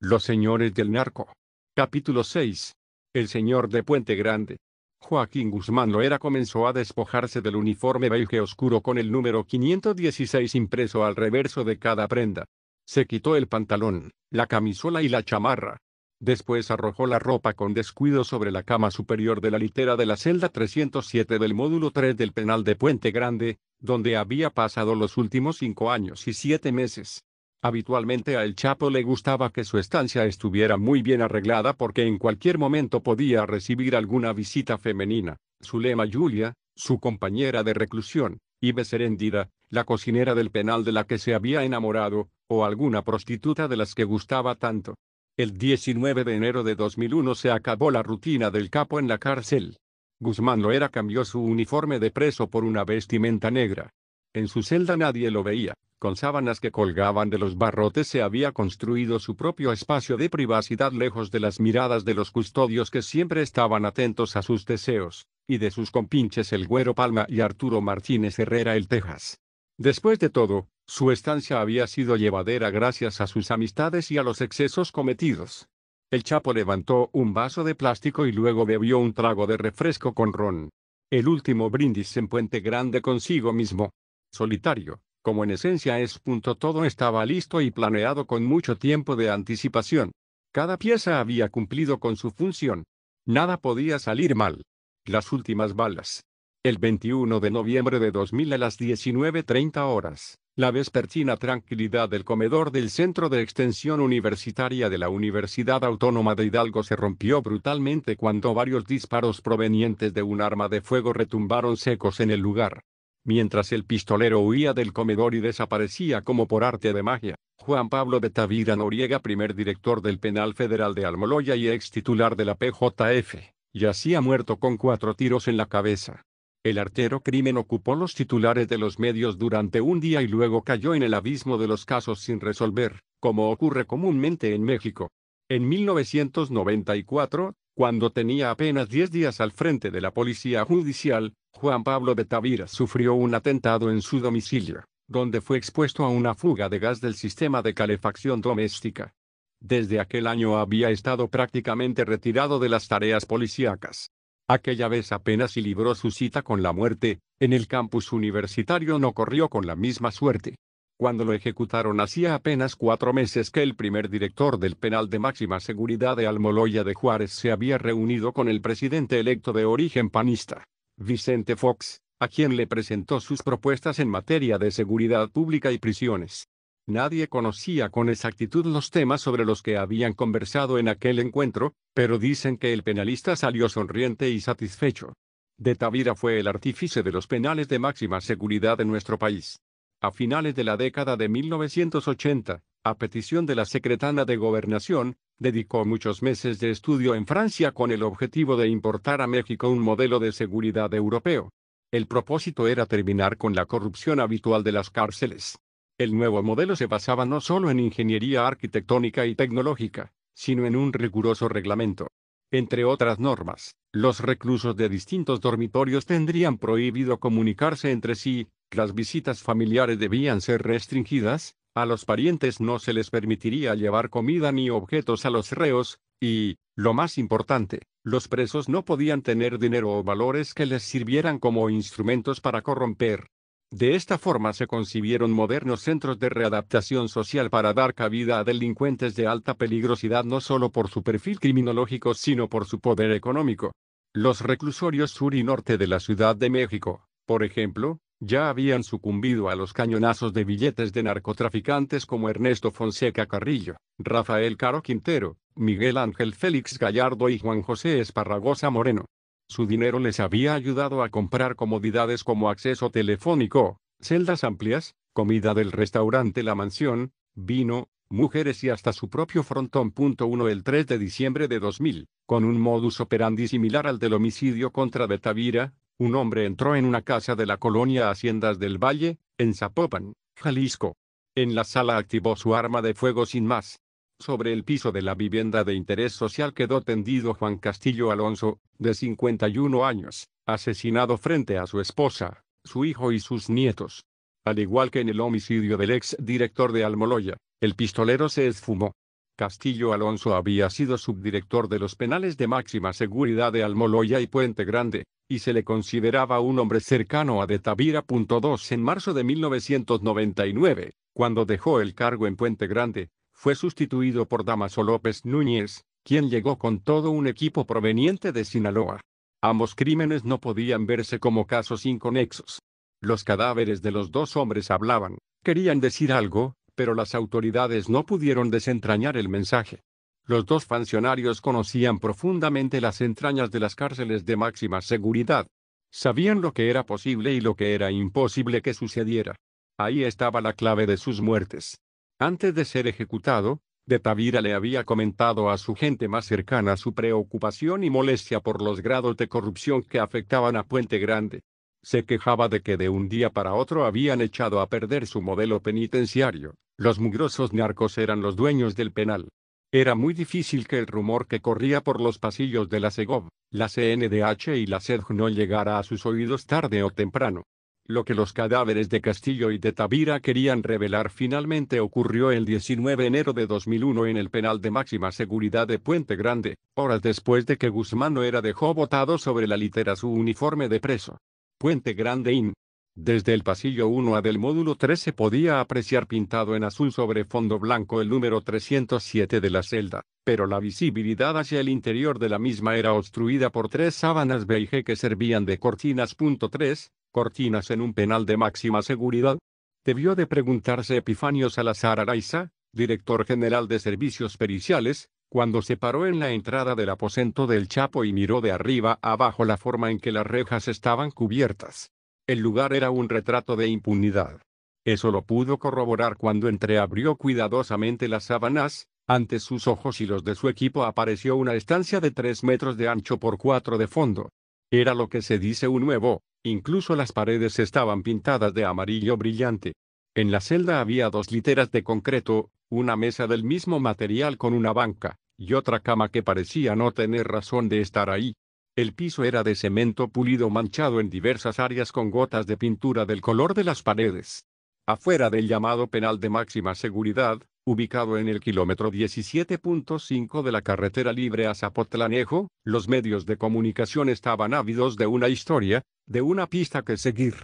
Los señores del narco. Capítulo 6. El señor de Puente Grande. Joaquín Guzmán Loera comenzó a despojarse del uniforme beige oscuro con el número 516 impreso al reverso de cada prenda. Se quitó el pantalón, la camisola y la chamarra. Después arrojó la ropa con descuido sobre la cama superior de la litera de la celda 307 del módulo 3 del penal de Puente Grande, donde había pasado los últimos cinco años y siete meses. Habitualmente a El Chapo le gustaba que su estancia estuviera muy bien arreglada porque en cualquier momento podía recibir alguna visita femenina. Zulema Julia, su compañera de reclusión, y Serendida, la cocinera del penal de la que se había enamorado, o alguna prostituta de las que gustaba tanto. El 19 de enero de 2001 se acabó la rutina del capo en la cárcel. Guzmán Loera cambió su uniforme de preso por una vestimenta negra. En su celda nadie lo veía, con sábanas que colgaban de los barrotes se había construido su propio espacio de privacidad lejos de las miradas de los custodios que siempre estaban atentos a sus deseos, y de sus compinches el Güero Palma y Arturo Martínez Herrera el Texas. Después de todo, su estancia había sido llevadera gracias a sus amistades y a los excesos cometidos. El Chapo levantó un vaso de plástico y luego bebió un trago de refresco con ron. El último brindis en Puente Grande consigo mismo. Solitario como en esencia es. Todo estaba listo y planeado con mucho tiempo de anticipación. Cada pieza había cumplido con su función. Nada podía salir mal. Las últimas balas. El 21 de noviembre de 2000 a las 19.30 horas, la vespertina tranquilidad del comedor del Centro de Extensión Universitaria de la Universidad Autónoma de Hidalgo se rompió brutalmente cuando varios disparos provenientes de un arma de fuego retumbaron secos en el lugar. Mientras el pistolero huía del comedor y desaparecía como por arte de magia, Juan Pablo Betavira Noriega, primer director del Penal Federal de Almoloya y ex titular de la PJF, yacía muerto con cuatro tiros en la cabeza. El artero crimen ocupó los titulares de los medios durante un día y luego cayó en el abismo de los casos sin resolver, como ocurre comúnmente en México. En 1994, cuando tenía apenas 10 días al frente de la policía judicial, Juan Pablo Betavira sufrió un atentado en su domicilio, donde fue expuesto a una fuga de gas del sistema de calefacción doméstica. Desde aquel año había estado prácticamente retirado de las tareas policíacas. Aquella vez apenas y libró su cita con la muerte, en el campus universitario no corrió con la misma suerte. Cuando lo ejecutaron hacía apenas cuatro meses que el primer director del penal de máxima seguridad de Almoloya de Juárez se había reunido con el presidente electo de origen panista, Vicente Fox, a quien le presentó sus propuestas en materia de seguridad pública y prisiones. Nadie conocía con exactitud los temas sobre los que habían conversado en aquel encuentro, pero dicen que el penalista salió sonriente y satisfecho. De Tavira fue el artífice de los penales de máxima seguridad en nuestro país. A finales de la década de 1980, a petición de la secretana de Gobernación, dedicó muchos meses de estudio en Francia con el objetivo de importar a México un modelo de seguridad europeo. El propósito era terminar con la corrupción habitual de las cárceles. El nuevo modelo se basaba no solo en ingeniería arquitectónica y tecnológica, sino en un riguroso reglamento. Entre otras normas, los reclusos de distintos dormitorios tendrían prohibido comunicarse entre sí, las visitas familiares debían ser restringidas, a los parientes no se les permitiría llevar comida ni objetos a los reos, y, lo más importante, los presos no podían tener dinero o valores que les sirvieran como instrumentos para corromper, de esta forma se concibieron modernos centros de readaptación social para dar cabida a delincuentes de alta peligrosidad no solo por su perfil criminológico, sino por su poder económico. Los reclusorios sur y norte de la Ciudad de México, por ejemplo, ya habían sucumbido a los cañonazos de billetes de narcotraficantes como Ernesto Fonseca Carrillo, Rafael Caro Quintero, Miguel Ángel Félix Gallardo y Juan José Esparragosa Moreno. Su dinero les había ayudado a comprar comodidades como acceso telefónico, celdas amplias, comida del restaurante La Mansión, vino, mujeres y hasta su propio frontón. 1 El 3 de diciembre de 2000, con un modus operandi similar al del homicidio contra Betavira, un hombre entró en una casa de la colonia Haciendas del Valle, en Zapopan, Jalisco. En la sala activó su arma de fuego sin más, sobre el piso de la vivienda de interés social quedó tendido Juan Castillo Alonso, de 51 años, asesinado frente a su esposa, su hijo y sus nietos. Al igual que en el homicidio del ex director de Almoloya, el pistolero se esfumó. Castillo Alonso había sido subdirector de los penales de máxima seguridad de Almoloya y Puente Grande, y se le consideraba un hombre cercano a De Tavira.2 en marzo de 1999, cuando dejó el cargo en Puente Grande, fue sustituido por Damaso López Núñez, quien llegó con todo un equipo proveniente de Sinaloa. Ambos crímenes no podían verse como casos inconexos. Los cadáveres de los dos hombres hablaban, querían decir algo, pero las autoridades no pudieron desentrañar el mensaje. Los dos funcionarios conocían profundamente las entrañas de las cárceles de máxima seguridad. Sabían lo que era posible y lo que era imposible que sucediera. Ahí estaba la clave de sus muertes. Antes de ser ejecutado, de Tavira le había comentado a su gente más cercana su preocupación y molestia por los grados de corrupción que afectaban a Puente Grande. Se quejaba de que de un día para otro habían echado a perder su modelo penitenciario. Los mugrosos narcos eran los dueños del penal. Era muy difícil que el rumor que corría por los pasillos de la SEGOV, la CNDH y la SEDJ no llegara a sus oídos tarde o temprano. Lo que los cadáveres de Castillo y de Tavira querían revelar finalmente ocurrió el 19 de enero de 2001 en el penal de máxima seguridad de Puente Grande, horas después de que Guzmán era dejó botado sobre la litera su uniforme de preso. Puente Grande in. Desde el pasillo 1A del módulo 3 se podía apreciar pintado en azul sobre fondo blanco el número 307 de la celda, pero la visibilidad hacia el interior de la misma era obstruida por tres sábanas beige que servían de cortinas. 3, cortinas en un penal de máxima seguridad. Debió de preguntarse Epifanio Salazar Araiza, director general de servicios periciales, cuando se paró en la entrada del aposento del Chapo y miró de arriba abajo la forma en que las rejas estaban cubiertas. El lugar era un retrato de impunidad. Eso lo pudo corroborar cuando entreabrió cuidadosamente las sábanas, ante sus ojos y los de su equipo apareció una estancia de 3 metros de ancho por cuatro de fondo. Era lo que se dice un nuevo, incluso las paredes estaban pintadas de amarillo brillante. En la celda había dos literas de concreto, una mesa del mismo material con una banca, y otra cama que parecía no tener razón de estar ahí. El piso era de cemento pulido manchado en diversas áreas con gotas de pintura del color de las paredes. Afuera del llamado penal de máxima seguridad, ubicado en el kilómetro 17.5 de la carretera libre a Zapotlanejo, los medios de comunicación estaban ávidos de una historia, de una pista que seguir.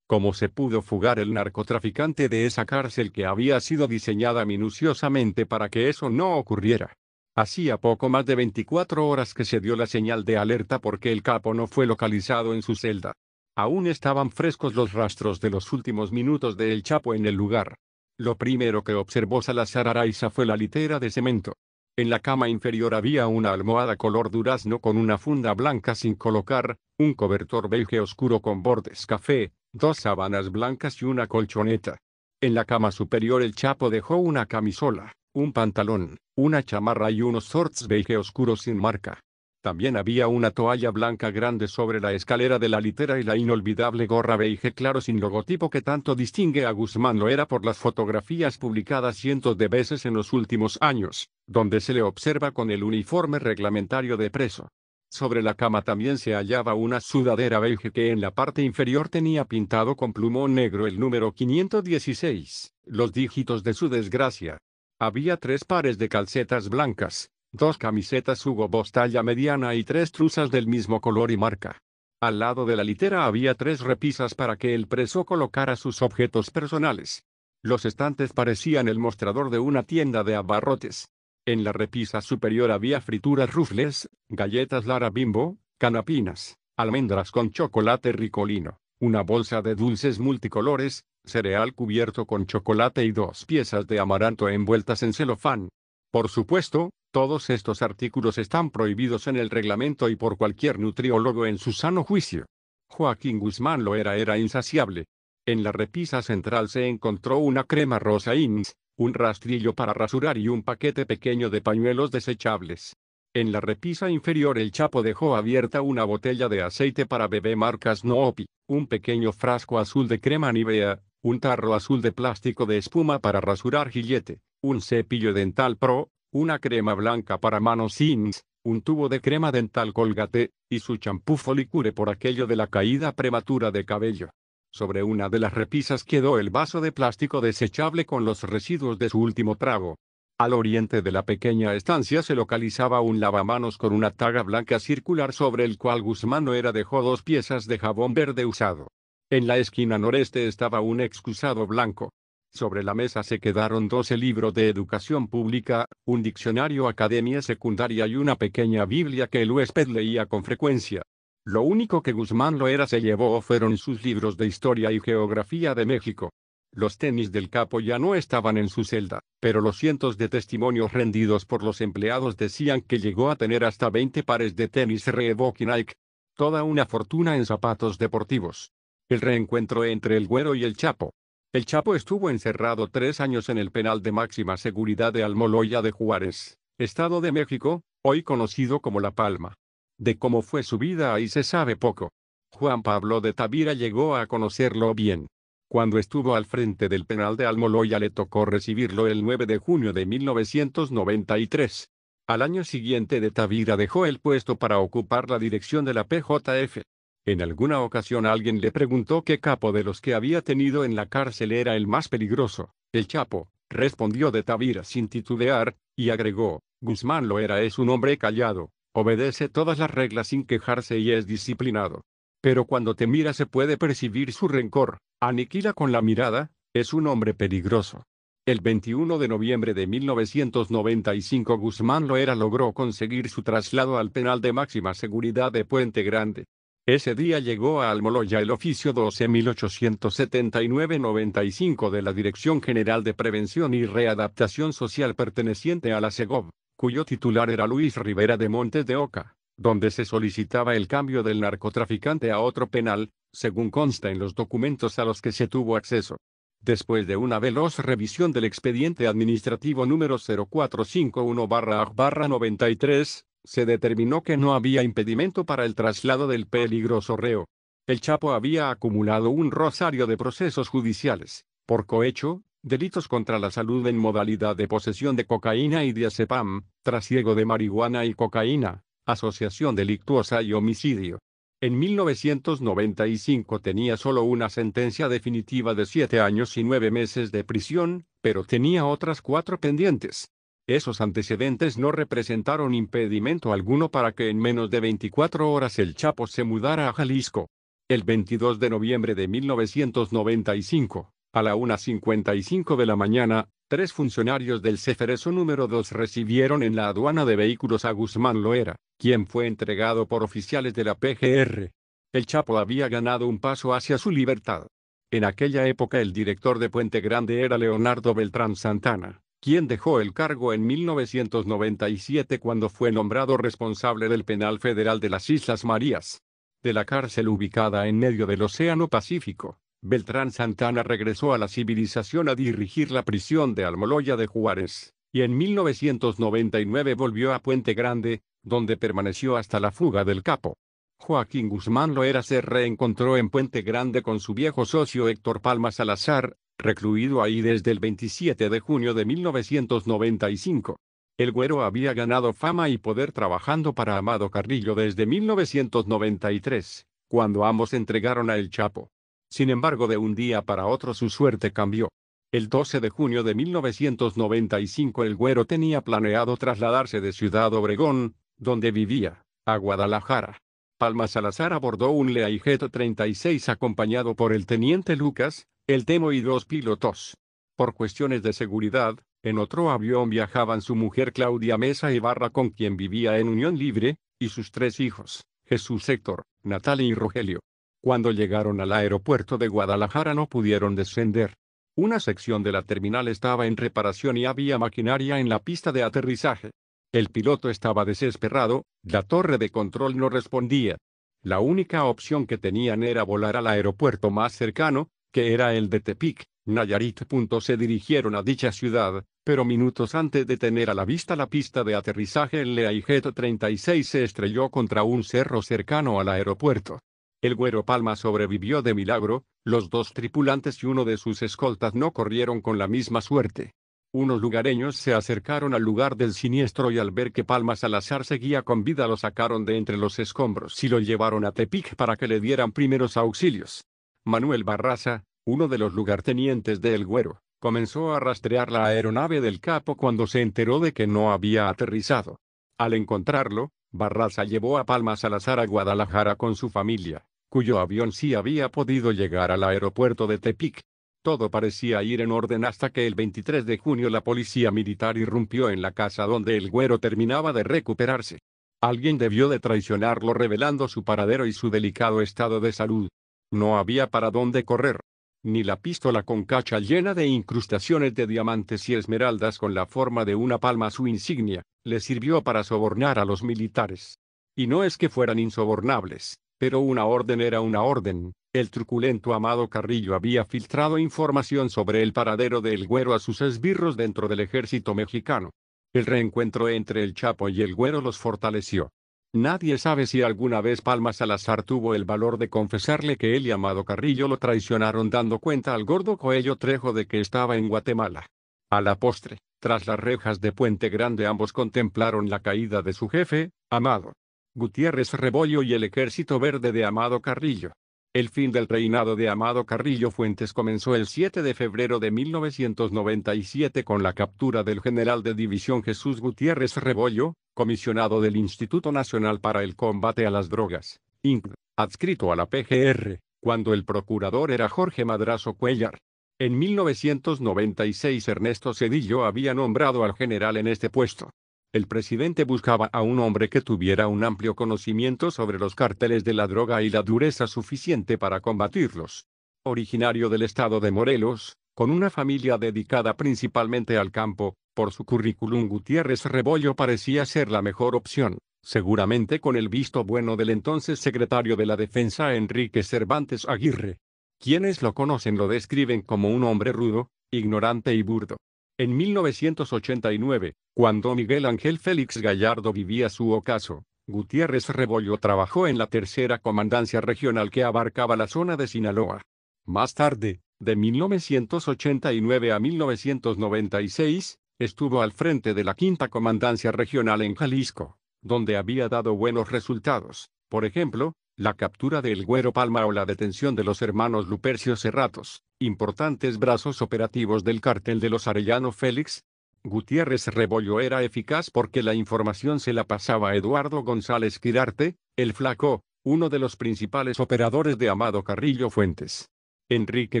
Cómo se pudo fugar el narcotraficante de esa cárcel que había sido diseñada minuciosamente para que eso no ocurriera. Hacía poco más de 24 horas que se dio la señal de alerta porque el capo no fue localizado en su celda. Aún estaban frescos los rastros de los últimos minutos de El Chapo en el lugar. Lo primero que observó Salazar Araiza fue la litera de cemento. En la cama inferior había una almohada color durazno con una funda blanca sin colocar, un cobertor beige oscuro con bordes café, dos sábanas blancas y una colchoneta. En la cama superior el Chapo dejó una camisola, un pantalón, una chamarra y unos shorts beige oscuros sin marca. También había una toalla blanca grande sobre la escalera de la litera y la inolvidable gorra beige claro sin logotipo que tanto distingue a Guzmán lo era por las fotografías publicadas cientos de veces en los últimos años, donde se le observa con el uniforme reglamentario de preso. Sobre la cama también se hallaba una sudadera beige que en la parte inferior tenía pintado con plumón negro el número 516, los dígitos de su desgracia, había tres pares de calcetas blancas, dos camisetas Hugo Boss talla mediana y tres truzas del mismo color y marca. Al lado de la litera había tres repisas para que el preso colocara sus objetos personales. Los estantes parecían el mostrador de una tienda de abarrotes. En la repisa superior había frituras rufles, galletas Lara Bimbo, canapinas, almendras con chocolate ricolino, una bolsa de dulces multicolores, cereal cubierto con chocolate y dos piezas de amaranto envueltas en celofán. Por supuesto, todos estos artículos están prohibidos en el reglamento y por cualquier nutriólogo en su sano juicio. Joaquín Guzmán lo era era insaciable. En la repisa central se encontró una crema rosa INS, un rastrillo para rasurar y un paquete pequeño de pañuelos desechables. En la repisa inferior el Chapo dejó abierta una botella de aceite para bebé marcas Noopi, un pequeño frasco azul de crema Nivea, un tarro azul de plástico de espuma para rasurar gillete, un cepillo dental pro, una crema blanca para manos sims, un tubo de crema dental colgate, y su champú folicure por aquello de la caída prematura de cabello. Sobre una de las repisas quedó el vaso de plástico desechable con los residuos de su último trago. Al oriente de la pequeña estancia se localizaba un lavamanos con una taga blanca circular sobre el cual Guzmán era dejó dos piezas de jabón verde usado. En la esquina noreste estaba un excusado blanco. Sobre la mesa se quedaron doce libros de educación pública, un diccionario academia secundaria y una pequeña Biblia que el huésped leía con frecuencia. Lo único que Guzmán Loera se llevó fueron sus libros de historia y geografía de México. Los tenis del capo ya no estaban en su celda, pero los cientos de testimonios rendidos por los empleados decían que llegó a tener hasta 20 pares de tenis Reebok y Nike. Toda una fortuna en zapatos deportivos. El reencuentro entre el Güero y el Chapo. El Chapo estuvo encerrado tres años en el penal de máxima seguridad de Almoloya de Juárez, Estado de México, hoy conocido como La Palma. De cómo fue su vida ahí se sabe poco. Juan Pablo de Tavira llegó a conocerlo bien. Cuando estuvo al frente del penal de Almoloya le tocó recibirlo el 9 de junio de 1993. Al año siguiente de Tavira dejó el puesto para ocupar la dirección de la PJF. En alguna ocasión alguien le preguntó qué capo de los que había tenido en la cárcel era el más peligroso. El Chapo, respondió de Tavira sin titubear, y agregó, Guzmán Loera es un hombre callado, obedece todas las reglas sin quejarse y es disciplinado. Pero cuando te mira se puede percibir su rencor, aniquila con la mirada, es un hombre peligroso. El 21 de noviembre de 1995 Guzmán Loera logró conseguir su traslado al penal de máxima seguridad de Puente Grande. Ese día llegó a Almoloya el oficio 12.879-95 de la Dirección General de Prevención y Readaptación Social perteneciente a la SEGOV, cuyo titular era Luis Rivera de Montes de Oca, donde se solicitaba el cambio del narcotraficante a otro penal, según consta en los documentos a los que se tuvo acceso. Después de una veloz revisión del expediente administrativo número 0451-93, se determinó que no había impedimento para el traslado del peligroso reo. El Chapo había acumulado un rosario de procesos judiciales, por cohecho, delitos contra la salud en modalidad de posesión de cocaína y diazepam, trasiego de marihuana y cocaína, asociación delictuosa y homicidio. En 1995 tenía solo una sentencia definitiva de siete años y nueve meses de prisión, pero tenía otras cuatro pendientes. Esos antecedentes no representaron impedimento alguno para que en menos de 24 horas el Chapo se mudara a Jalisco. El 22 de noviembre de 1995, a la 1.55 de la mañana, tres funcionarios del Cefereso número 2 recibieron en la aduana de vehículos a Guzmán Loera, quien fue entregado por oficiales de la PGR. El Chapo había ganado un paso hacia su libertad. En aquella época el director de Puente Grande era Leonardo Beltrán Santana, quien dejó el cargo en 1997 cuando fue nombrado responsable del Penal Federal de las Islas Marías. De la cárcel ubicada en medio del Océano Pacífico, Beltrán Santana regresó a la civilización a dirigir la prisión de Almoloya de Juárez, y en 1999 volvió a Puente Grande, donde permaneció hasta la fuga del capo. Joaquín Guzmán Loera se reencontró en Puente Grande con su viejo socio Héctor Palma Salazar, recluido ahí desde el 27 de junio de 1995. El Güero había ganado fama y poder trabajando para Amado Carrillo desde 1993, cuando ambos entregaron a El Chapo. Sin embargo, de un día para otro su suerte cambió. El 12 de junio de 1995 el Güero tenía planeado trasladarse de Ciudad Obregón, donde vivía, a Guadalajara. Palma Salazar abordó un Learjet 36 acompañado por el teniente Lucas, el Temo y dos pilotos. Por cuestiones de seguridad, en otro avión viajaban su mujer Claudia Mesa Ibarra con quien vivía en unión libre, y sus tres hijos, Jesús Héctor, Natalia y Rogelio. Cuando llegaron al aeropuerto de Guadalajara no pudieron descender. Una sección de la terminal estaba en reparación y había maquinaria en la pista de aterrizaje. El piloto estaba desesperado, la torre de control no respondía. La única opción que tenían era volar al aeropuerto más cercano, que era el de Tepic, Nayarit. Se dirigieron a dicha ciudad, pero minutos antes de tener a la vista la pista de aterrizaje el Learjet 36 se estrelló contra un cerro cercano al aeropuerto. El Güero Palma sobrevivió de milagro, los dos tripulantes y uno de sus escoltas no corrieron con la misma suerte. Unos lugareños se acercaron al lugar del siniestro y al ver que Palma Salazar seguía con vida lo sacaron de entre los escombros y lo llevaron a Tepic para que le dieran primeros auxilios. Manuel Barraza, uno de los lugartenientes de El Güero, comenzó a rastrear la aeronave del capo cuando se enteró de que no había aterrizado. Al encontrarlo, Barraza llevó a Palma Salazar a Guadalajara con su familia, cuyo avión sí había podido llegar al aeropuerto de Tepic. Todo parecía ir en orden hasta que el 23 de junio la policía militar irrumpió en la casa donde el güero terminaba de recuperarse. Alguien debió de traicionarlo revelando su paradero y su delicado estado de salud. No había para dónde correr. Ni la pistola con cacha llena de incrustaciones de diamantes y esmeraldas con la forma de una palma su insignia, le sirvió para sobornar a los militares. Y no es que fueran insobornables, pero una orden era una orden, el truculento Amado Carrillo había filtrado información sobre el paradero del Güero a sus esbirros dentro del ejército mexicano. El reencuentro entre el Chapo y el Güero los fortaleció. Nadie sabe si alguna vez Palma Salazar tuvo el valor de confesarle que él y Amado Carrillo lo traicionaron dando cuenta al gordo Coello Trejo de que estaba en Guatemala. A la postre, tras las rejas de Puente Grande ambos contemplaron la caída de su jefe, Amado. Gutiérrez Rebollo y el Ejército Verde de Amado Carrillo. El fin del reinado de Amado Carrillo Fuentes comenzó el 7 de febrero de 1997 con la captura del general de división Jesús Gutiérrez Rebollo, comisionado del Instituto Nacional para el Combate a las Drogas, INC, adscrito a la PGR, cuando el procurador era Jorge Madrazo Cuellar. En 1996 Ernesto Cedillo había nombrado al general en este puesto. El presidente buscaba a un hombre que tuviera un amplio conocimiento sobre los cárteles de la droga y la dureza suficiente para combatirlos. Originario del estado de Morelos, con una familia dedicada principalmente al campo, por su currículum Gutiérrez Rebollo parecía ser la mejor opción, seguramente con el visto bueno del entonces secretario de la Defensa Enrique Cervantes Aguirre. Quienes lo conocen lo describen como un hombre rudo, ignorante y burdo. En 1989, cuando Miguel Ángel Félix Gallardo vivía su ocaso, Gutiérrez Rebollo trabajó en la tercera comandancia regional que abarcaba la zona de Sinaloa. Más tarde, de 1989 a 1996, estuvo al frente de la quinta comandancia regional en Jalisco, donde había dado buenos resultados. Por ejemplo, la captura del Güero Palma o la detención de los hermanos Lupercio Serratos, importantes brazos operativos del cartel de los Arellano Félix. Gutiérrez Rebollo era eficaz porque la información se la pasaba a Eduardo González Quirarte, el flaco, uno de los principales operadores de Amado Carrillo Fuentes. Enrique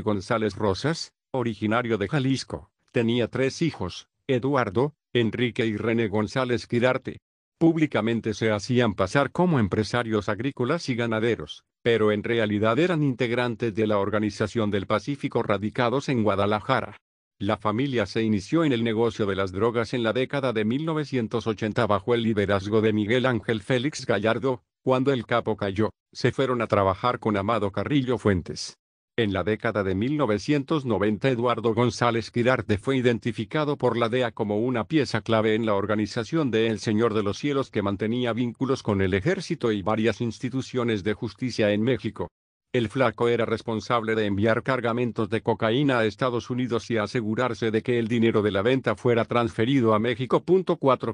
González Rosas, originario de Jalisco, tenía tres hijos, Eduardo, Enrique y René González Quirarte. Públicamente se hacían pasar como empresarios agrícolas y ganaderos, pero en realidad eran integrantes de la Organización del Pacífico radicados en Guadalajara. La familia se inició en el negocio de las drogas en la década de 1980 bajo el liderazgo de Miguel Ángel Félix Gallardo. Cuando el capo cayó, se fueron a trabajar con Amado Carrillo Fuentes. En la década de 1990 Eduardo González Quirarte fue identificado por la DEA como una pieza clave en la organización de El Señor de los Cielos que mantenía vínculos con el ejército y varias instituciones de justicia en México. El flaco era responsable de enviar cargamentos de cocaína a Estados Unidos y asegurarse de que el dinero de la venta fuera transferido a México.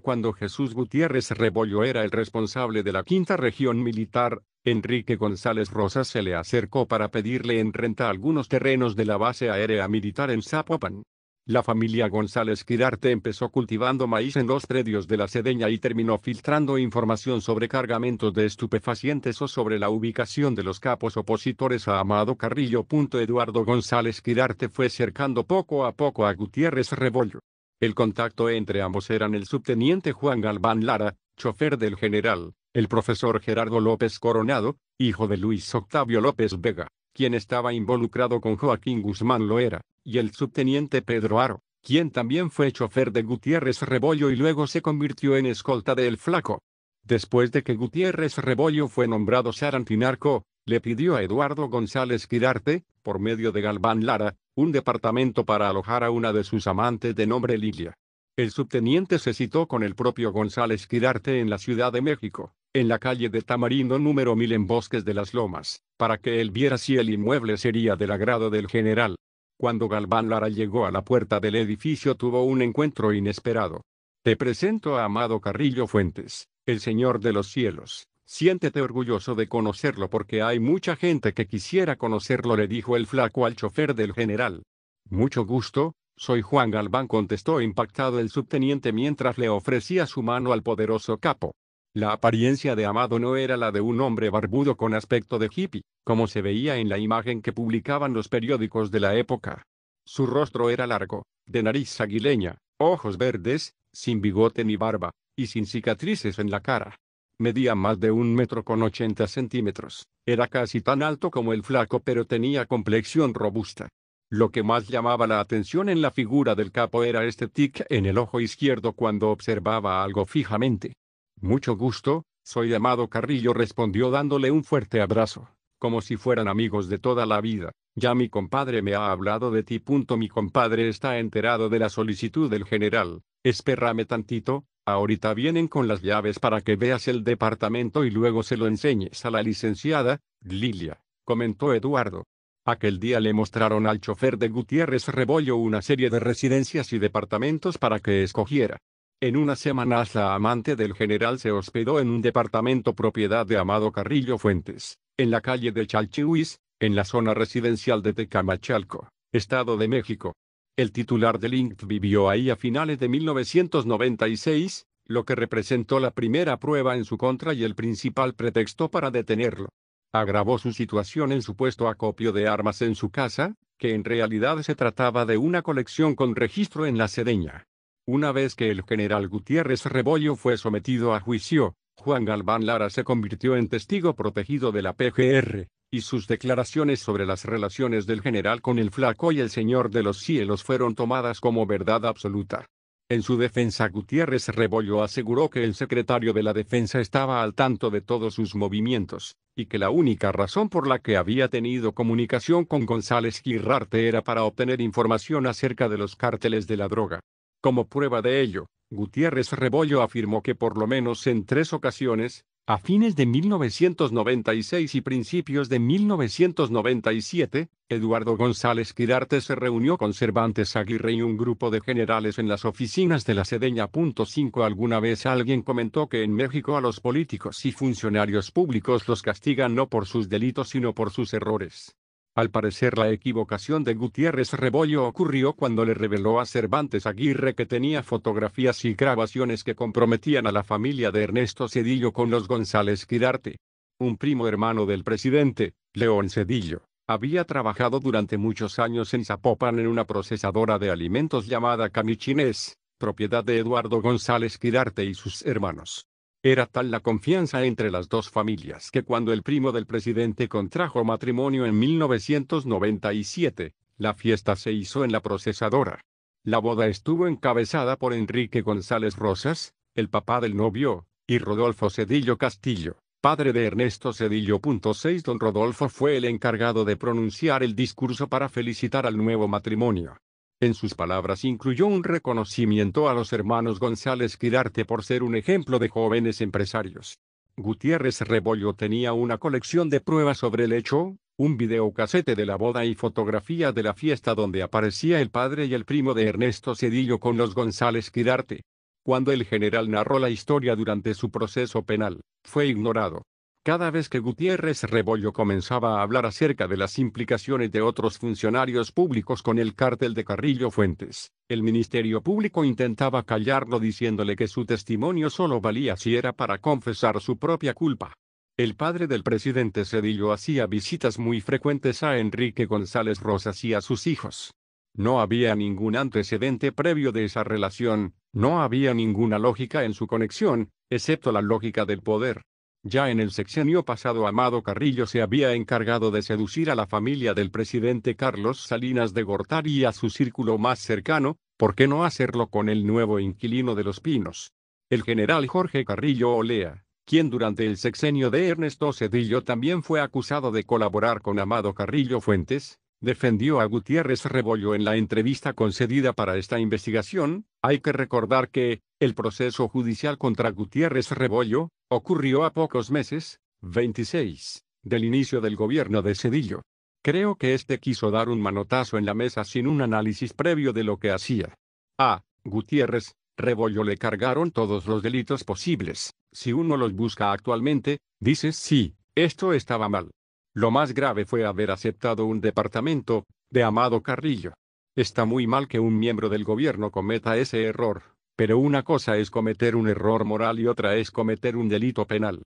Cuando Jesús Gutiérrez Rebollo era el responsable de la quinta región militar, Enrique González Rosas se le acercó para pedirle en renta algunos terrenos de la base aérea militar en Zapopan. La familia González Quirarte empezó cultivando maíz en los predios de la Sedeña y terminó filtrando información sobre cargamentos de estupefacientes o sobre la ubicación de los capos opositores a Amado Carrillo. Eduardo González Quirarte fue cercando poco a poco a Gutiérrez Rebollo. El contacto entre ambos eran el subteniente Juan Galván Lara, chofer del general, el profesor Gerardo López Coronado, hijo de Luis Octavio López Vega, quien estaba involucrado con Joaquín Guzmán lo era, y el subteniente Pedro Aro, quien también fue chofer de Gutiérrez Rebollo y luego se convirtió en escolta de El Flaco. Después de que Gutiérrez Rebollo fue nombrado Sarantinarco, le pidió a Eduardo González Quirarte, por medio de Galván Lara, un departamento para alojar a una de sus amantes de nombre Lilia. El subteniente se citó con el propio González Quirarte en la Ciudad de México, en la calle de Tamarindo número 1000 en Bosques de las Lomas, para que él viera si el inmueble sería del agrado del general. Cuando Galván Lara llegó a la puerta del edificio tuvo un encuentro inesperado. Te presento a Amado Carrillo Fuentes, el Señor de los Cielos. Siéntete orgulloso de conocerlo porque hay mucha gente que quisiera conocerlo, le dijo el flaco al chofer del general. Mucho gusto, soy Juan Galván, contestó impactado el subteniente mientras le ofrecía su mano al poderoso capo. La apariencia de Amado no era la de un hombre barbudo con aspecto de hippie, como se veía en la imagen que publicaban los periódicos de la época. Su rostro era largo, de nariz aguileña, ojos verdes, sin bigote ni barba, y sin cicatrices en la cara. Medía más de un metro con ochenta centímetros, era casi tan alto como el flaco pero tenía complexión robusta, lo que más llamaba la atención en la figura del capo era este tic en el ojo izquierdo cuando observaba algo fijamente. Mucho gusto, soy llamado Carrillo respondió dándole un fuerte abrazo, como si fueran amigos de toda la vida. Ya mi compadre me ha hablado de ti. Punto. Mi compadre está enterado de la solicitud del general. Espérame tantito, ahorita vienen con las llaves para que veas el departamento y luego se lo enseñes a la licenciada, Lilia, comentó Eduardo. Aquel día le mostraron al chofer de Gutiérrez Rebollo una serie de residencias y departamentos para que escogiera. En una semana la amante del general se hospedó en un departamento propiedad de Amado Carrillo Fuentes, en la calle de Chalchihuis, en la zona residencial de Tecamachalco, Estado de México. El titular de Link vivió ahí a finales de 1996, lo que representó la primera prueba en su contra y el principal pretexto para detenerlo. Agravó su situación en supuesto acopio de armas en su casa, que en realidad se trataba de una colección con registro en La sedeña. Una vez que el general Gutiérrez Rebollo fue sometido a juicio, Juan Galván Lara se convirtió en testigo protegido de la PGR, y sus declaraciones sobre las relaciones del general con el flaco y el señor de los cielos fueron tomadas como verdad absoluta. En su defensa Gutiérrez Rebollo aseguró que el secretario de la Defensa estaba al tanto de todos sus movimientos, y que la única razón por la que había tenido comunicación con González Girarte era para obtener información acerca de los cárteles de la droga. Como prueba de ello, Gutiérrez Rebollo afirmó que por lo menos en tres ocasiones, a fines de 1996 y principios de 1997, Eduardo González Quirarte se reunió con Cervantes Aguirre y un grupo de generales en las oficinas de la Sedeña. 5. Alguna vez alguien comentó que en México a los políticos y funcionarios públicos los castigan no por sus delitos sino por sus errores. Al parecer la equivocación de Gutiérrez Rebollo ocurrió cuando le reveló a Cervantes Aguirre que tenía fotografías y grabaciones que comprometían a la familia de Ernesto Cedillo con los González Quirarte. Un primo hermano del presidente, León Cedillo, había trabajado durante muchos años en Zapopan en una procesadora de alimentos llamada Camichines, propiedad de Eduardo González Quirarte y sus hermanos. Era tal la confianza entre las dos familias que cuando el primo del presidente contrajo matrimonio en 1997, la fiesta se hizo en la procesadora. La boda estuvo encabezada por Enrique González Rosas, el papá del novio, y Rodolfo Cedillo Castillo, padre de Ernesto Cedillo. Don Rodolfo fue el encargado de pronunciar el discurso para felicitar al nuevo matrimonio. En sus palabras incluyó un reconocimiento a los hermanos González Quirarte por ser un ejemplo de jóvenes empresarios. Gutiérrez Rebollo tenía una colección de pruebas sobre el hecho, un videocasete de la boda y fotografía de la fiesta donde aparecía el padre y el primo de Ernesto Cedillo con los González Quirarte. Cuando el general narró la historia durante su proceso penal, fue ignorado. Cada vez que Gutiérrez Rebollo comenzaba a hablar acerca de las implicaciones de otros funcionarios públicos con el cártel de Carrillo Fuentes, el Ministerio Público intentaba callarlo diciéndole que su testimonio solo valía si era para confesar su propia culpa. El padre del presidente Cedillo hacía visitas muy frecuentes a Enrique González Rosas y a sus hijos. No había ningún antecedente previo de esa relación, no había ninguna lógica en su conexión, excepto la lógica del poder. Ya en el sexenio pasado Amado Carrillo se había encargado de seducir a la familia del presidente Carlos Salinas de Gortari y a su círculo más cercano, ¿por qué no hacerlo con el nuevo inquilino de Los Pinos? El general Jorge Carrillo Olea, quien durante el sexenio de Ernesto Cedillo también fue acusado de colaborar con Amado Carrillo Fuentes, defendió a Gutiérrez Rebollo en la entrevista concedida para esta investigación, hay que recordar que, el proceso judicial contra Gutiérrez Rebollo, Ocurrió a pocos meses, 26, del inicio del gobierno de Cedillo. Creo que este quiso dar un manotazo en la mesa sin un análisis previo de lo que hacía. A. Gutiérrez, Rebollo le cargaron todos los delitos posibles. Si uno los busca actualmente, dices sí, esto estaba mal. Lo más grave fue haber aceptado un departamento, de Amado Carrillo. Está muy mal que un miembro del gobierno cometa ese error. Pero una cosa es cometer un error moral y otra es cometer un delito penal.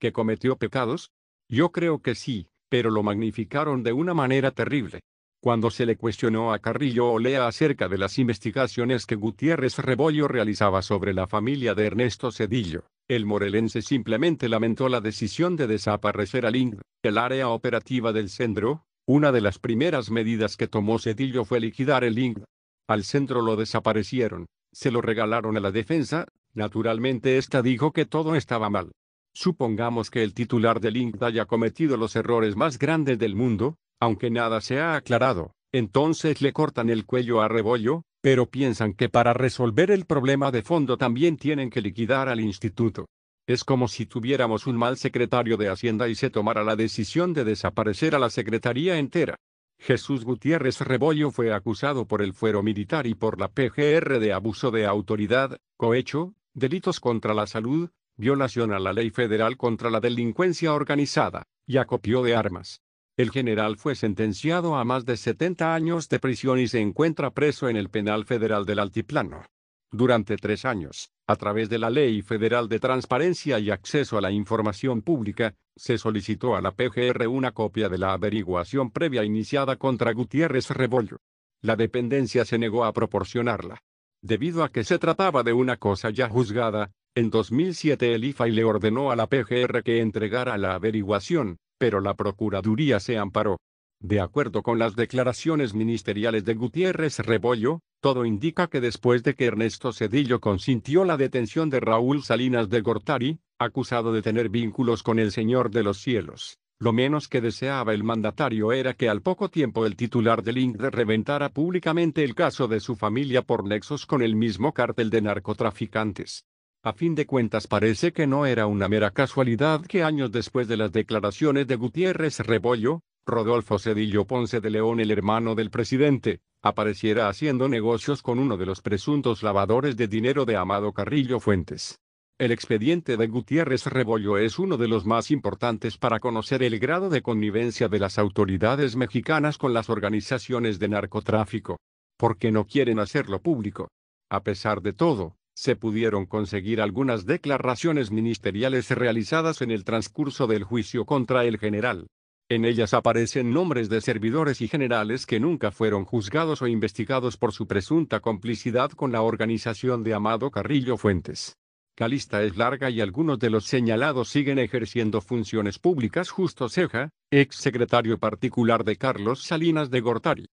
¿Que cometió pecados? Yo creo que sí, pero lo magnificaron de una manera terrible. Cuando se le cuestionó a Carrillo Olea acerca de las investigaciones que Gutiérrez Rebollo realizaba sobre la familia de Ernesto Cedillo, el morelense simplemente lamentó la decisión de desaparecer al ING, el área operativa del centro. Una de las primeras medidas que tomó Cedillo fue liquidar el ING. Al centro lo desaparecieron, se lo regalaron a la defensa, naturalmente esta dijo que todo estaba mal. Supongamos que el titular del LinkedIn haya cometido los errores más grandes del mundo, aunque nada se ha aclarado, entonces le cortan el cuello a Rebollo, pero piensan que para resolver el problema de fondo también tienen que liquidar al instituto. Es como si tuviéramos un mal secretario de Hacienda y se tomara la decisión de desaparecer a la secretaría entera. Jesús Gutiérrez Rebollo fue acusado por el fuero militar y por la PGR de abuso de autoridad, cohecho, delitos contra la salud, violación a la ley federal contra la delincuencia organizada, y acopio de armas. El general fue sentenciado a más de 70 años de prisión y se encuentra preso en el Penal Federal del Altiplano. Durante tres años, a través de la Ley Federal de Transparencia y Acceso a la Información Pública, se solicitó a la PGR una copia de la averiguación previa iniciada contra Gutiérrez Rebollo. La dependencia se negó a proporcionarla. Debido a que se trataba de una cosa ya juzgada, en 2007 el IFAI le ordenó a la PGR que entregara la averiguación, pero la Procuraduría se amparó. De acuerdo con las declaraciones ministeriales de Gutiérrez Rebollo, todo indica que después de que Ernesto Cedillo consintió la detención de Raúl Salinas de Gortari, acusado de tener vínculos con el Señor de los cielos. Lo menos que deseaba el mandatario era que al poco tiempo el titular del INCRE reventara públicamente el caso de su familia por nexos con el mismo cártel de narcotraficantes. A fin de cuentas parece que no era una mera casualidad que años después de las declaraciones de Gutiérrez Rebollo, Rodolfo Cedillo Ponce de León el hermano del presidente, apareciera haciendo negocios con uno de los presuntos lavadores de dinero de Amado Carrillo Fuentes. El expediente de Gutiérrez Rebollo es uno de los más importantes para conocer el grado de connivencia de las autoridades mexicanas con las organizaciones de narcotráfico. Porque no quieren hacerlo público. A pesar de todo, se pudieron conseguir algunas declaraciones ministeriales realizadas en el transcurso del juicio contra el general. En ellas aparecen nombres de servidores y generales que nunca fueron juzgados o investigados por su presunta complicidad con la organización de Amado Carrillo Fuentes. La lista es larga y algunos de los señalados siguen ejerciendo funciones públicas. Justo Ceja, ex secretario particular de Carlos Salinas de Gortari.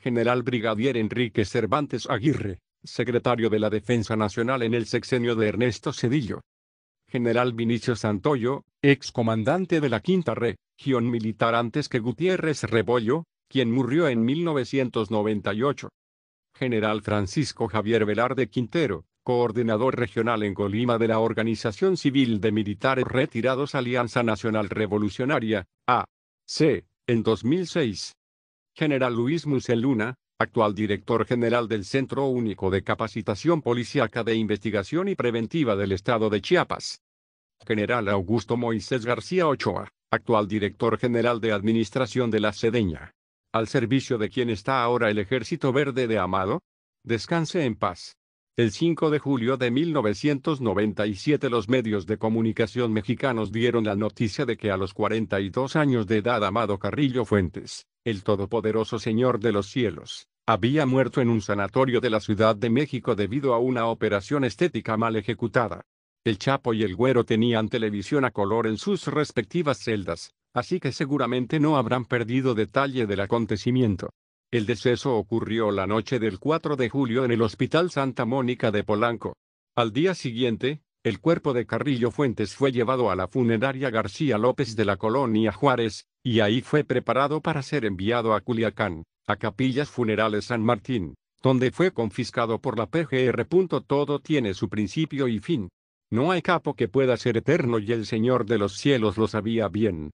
General Brigadier Enrique Cervantes Aguirre, secretario de la Defensa Nacional en el sexenio de Ernesto Cedillo. General Vinicio Santoyo, ex comandante de la Quinta Región Militar antes que Gutiérrez Rebollo, quien murió en 1998. General Francisco Javier Velarde Quintero, coordinador regional en Colima de la Organización Civil de Militares Retirados Alianza Nacional Revolucionaria, A.C., en 2006. General Luis Luna, actual director general del Centro Único de Capacitación Policiaca de Investigación y Preventiva del Estado de Chiapas. General Augusto Moisés García Ochoa, actual director general de Administración de la Sedeña. Al servicio de quien está ahora el Ejército Verde de Amado. Descanse en paz. El 5 de julio de 1997 los medios de comunicación mexicanos dieron la noticia de que a los 42 años de edad Amado Carrillo Fuentes, el todopoderoso Señor de los Cielos, había muerto en un sanatorio de la Ciudad de México debido a una operación estética mal ejecutada. El Chapo y el Güero tenían televisión a color en sus respectivas celdas, así que seguramente no habrán perdido detalle del acontecimiento. El deceso ocurrió la noche del 4 de julio en el Hospital Santa Mónica de Polanco. Al día siguiente, el cuerpo de Carrillo Fuentes fue llevado a la funeraria García López de la colonia Juárez, y ahí fue preparado para ser enviado a Culiacán, a Capillas Funerales San Martín, donde fue confiscado por la PGR. Todo tiene su principio y fin. No hay capo que pueda ser eterno y el Señor de los cielos lo sabía bien.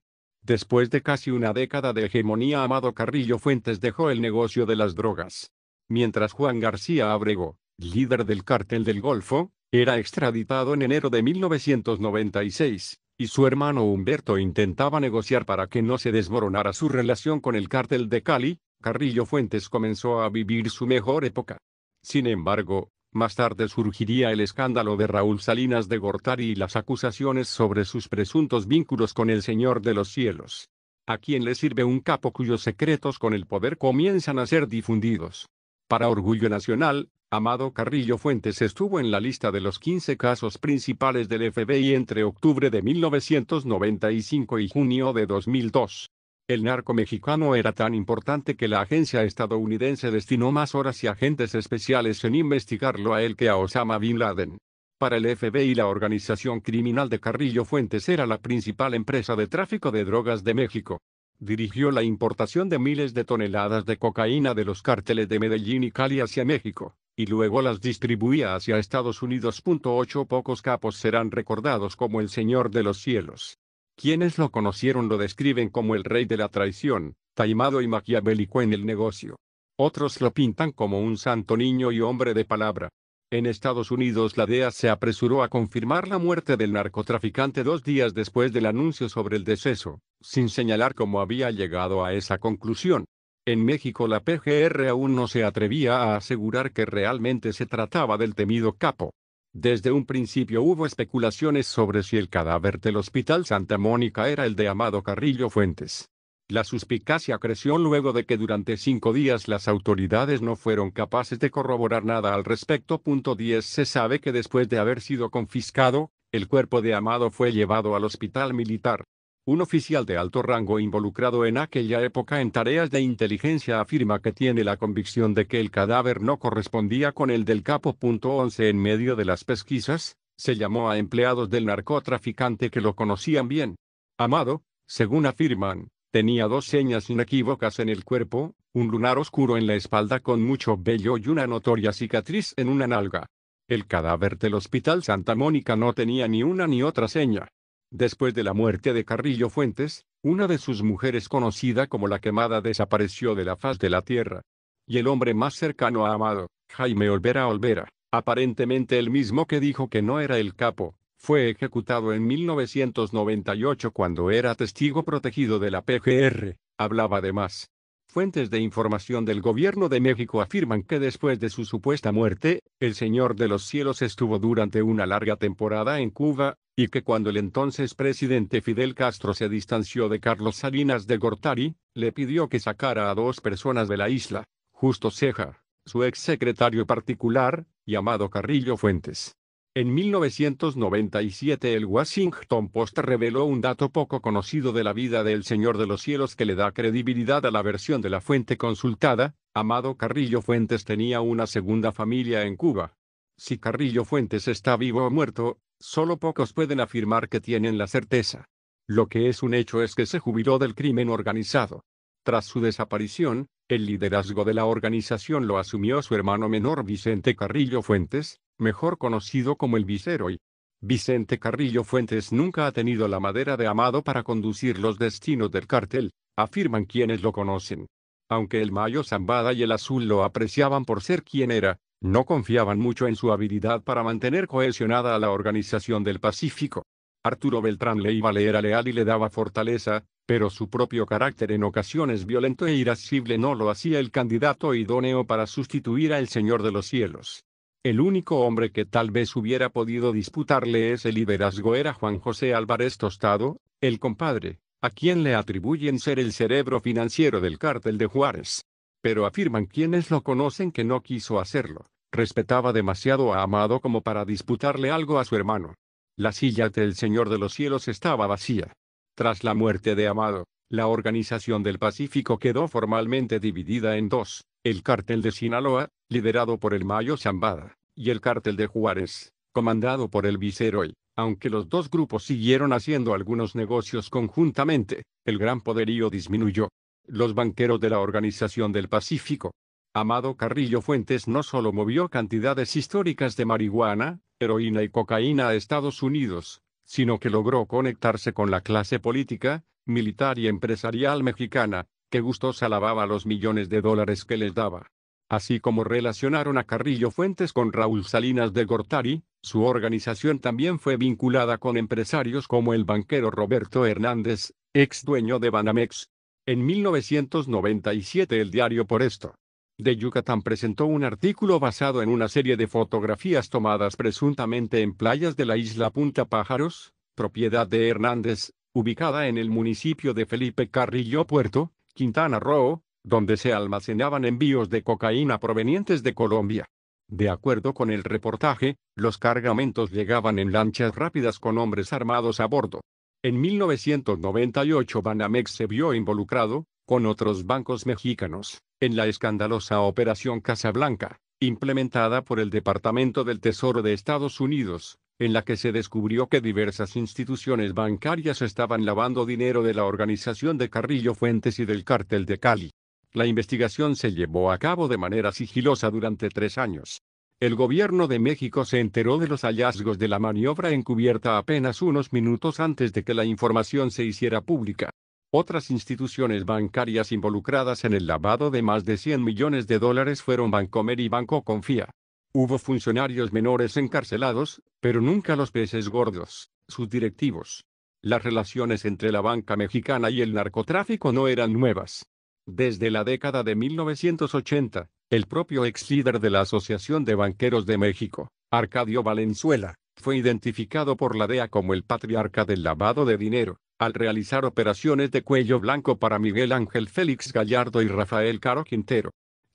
Después de casi una década de hegemonía, Amado Carrillo Fuentes dejó el negocio de las drogas. Mientras Juan García Abrego, líder del cártel del Golfo, era extraditado en enero de 1996, y su hermano Humberto intentaba negociar para que no se desmoronara su relación con el cártel de Cali, Carrillo Fuentes comenzó a vivir su mejor época. Sin embargo, más tarde surgiría el escándalo de Raúl Salinas de Gortari y las acusaciones sobre sus presuntos vínculos con el Señor de los Cielos. A quien le sirve un capo cuyos secretos con el poder comienzan a ser difundidos. Para Orgullo Nacional, Amado Carrillo Fuentes estuvo en la lista de los 15 casos principales del FBI entre octubre de 1995 y junio de 2002. El narco mexicano era tan importante que la agencia estadounidense destinó más horas y agentes especiales en investigarlo a él que a Osama Bin Laden. Para el FBI la organización criminal de Carrillo Fuentes era la principal empresa de tráfico de drogas de México. Dirigió la importación de miles de toneladas de cocaína de los cárteles de Medellín y Cali hacia México, y luego las distribuía hacia Estados Unidos. Ocho Pocos capos serán recordados como el Señor de los Cielos. Quienes lo conocieron lo describen como el rey de la traición, taimado y maquiavélico en el negocio. Otros lo pintan como un santo niño y hombre de palabra. En Estados Unidos la DEA se apresuró a confirmar la muerte del narcotraficante dos días después del anuncio sobre el deceso, sin señalar cómo había llegado a esa conclusión. En México la PGR aún no se atrevía a asegurar que realmente se trataba del temido capo. Desde un principio hubo especulaciones sobre si el cadáver del Hospital Santa Mónica era el de Amado Carrillo Fuentes. La suspicacia creció luego de que durante cinco días las autoridades no fueron capaces de corroborar nada al respecto. 10. Se sabe que después de haber sido confiscado, el cuerpo de Amado fue llevado al hospital militar, un oficial de alto rango involucrado en aquella época en tareas de inteligencia afirma que tiene la convicción de que el cadáver no correspondía con el del capo. 11 En medio de las pesquisas, se llamó a empleados del narcotraficante que lo conocían bien. Amado, según afirman, tenía dos señas inequívocas en el cuerpo, un lunar oscuro en la espalda con mucho vello y una notoria cicatriz en una nalga. El cadáver del Hospital Santa Mónica no tenía ni una ni otra seña. Después de la muerte de Carrillo Fuentes, una de sus mujeres conocida como la quemada desapareció de la faz de la tierra. Y el hombre más cercano a Amado, Jaime Olvera Olvera, aparentemente el mismo que dijo que no era el capo, fue ejecutado en 1998 cuando era testigo protegido de la PGR, hablaba de más. Fuentes de información del gobierno de México afirman que después de su supuesta muerte, el Señor de los Cielos estuvo durante una larga temporada en Cuba, y que cuando el entonces presidente Fidel Castro se distanció de Carlos Salinas de Gortari, le pidió que sacara a dos personas de la isla, Justo Ceja, su ex secretario particular, llamado Carrillo Fuentes, en 1997 el Washington Post reveló un dato poco conocido de la vida del Señor de los Cielos que le da credibilidad a la versión de la fuente consultada, Amado Carrillo Fuentes tenía una segunda familia en Cuba. Si Carrillo Fuentes está vivo o muerto, solo pocos pueden afirmar que tienen la certeza. Lo que es un hecho es que se jubiló del crimen organizado. Tras su desaparición, el liderazgo de la organización lo asumió su hermano menor Vicente Carrillo Fuentes, mejor conocido como el Viceroy. Vicente Carrillo Fuentes nunca ha tenido la madera de Amado para conducir los destinos del cartel, afirman quienes lo conocen. Aunque el Mayo Zambada y el Azul lo apreciaban por ser quien era, no confiaban mucho en su habilidad para mantener cohesionada a la organización del Pacífico. Arturo Beltrán le iba a leer a leal y le daba fortaleza, pero su propio carácter en ocasiones violento e irascible no lo hacía el candidato idóneo para sustituir al Señor de los Cielos. El único hombre que tal vez hubiera podido disputarle ese liderazgo era Juan José Álvarez Tostado, el compadre, a quien le atribuyen ser el cerebro financiero del cártel de Juárez. Pero afirman quienes lo conocen que no quiso hacerlo, respetaba demasiado a Amado como para disputarle algo a su hermano. La silla del Señor de los Cielos estaba vacía. Tras la muerte de Amado, la Organización del Pacífico quedó formalmente dividida en dos el cártel de Sinaloa, liderado por el Mayo Zambada, y el cártel de Juárez, comandado por el Viceroy. Aunque los dos grupos siguieron haciendo algunos negocios conjuntamente, el gran poderío disminuyó. Los banqueros de la Organización del Pacífico. Amado Carrillo Fuentes no solo movió cantidades históricas de marihuana, heroína y cocaína a Estados Unidos, sino que logró conectarse con la clase política, militar y empresarial mexicana, que gustosa alababa los millones de dólares que les daba. Así como relacionaron a Carrillo Fuentes con Raúl Salinas de Gortari, su organización también fue vinculada con empresarios como el banquero Roberto Hernández, ex dueño de Banamex. En 1997 el diario Por esto de Yucatán presentó un artículo basado en una serie de fotografías tomadas presuntamente en playas de la isla Punta Pájaros, propiedad de Hernández, ubicada en el municipio de Felipe Carrillo Puerto, Quintana Roo, donde se almacenaban envíos de cocaína provenientes de Colombia. De acuerdo con el reportaje, los cargamentos llegaban en lanchas rápidas con hombres armados a bordo. En 1998 Banamex se vio involucrado, con otros bancos mexicanos, en la escandalosa Operación Casablanca, implementada por el Departamento del Tesoro de Estados Unidos, en la que se descubrió que diversas instituciones bancarias estaban lavando dinero de la organización de Carrillo Fuentes y del cártel de Cali. La investigación se llevó a cabo de manera sigilosa durante tres años. El gobierno de México se enteró de los hallazgos de la maniobra encubierta apenas unos minutos antes de que la información se hiciera pública. Otras instituciones bancarias involucradas en el lavado de más de 100 millones de dólares fueron Bancomer y Banco Confía. Hubo funcionarios menores encarcelados, pero nunca los peces gordos, sus directivos. Las relaciones entre la banca mexicana y el narcotráfico no eran nuevas. Desde la década de 1980, el propio ex líder de la Asociación de Banqueros de México, Arcadio Valenzuela, fue identificado por la DEA como el patriarca del lavado de dinero, al realizar operaciones de cuello blanco para Miguel Ángel Félix Gallardo y Rafael Caro Quintero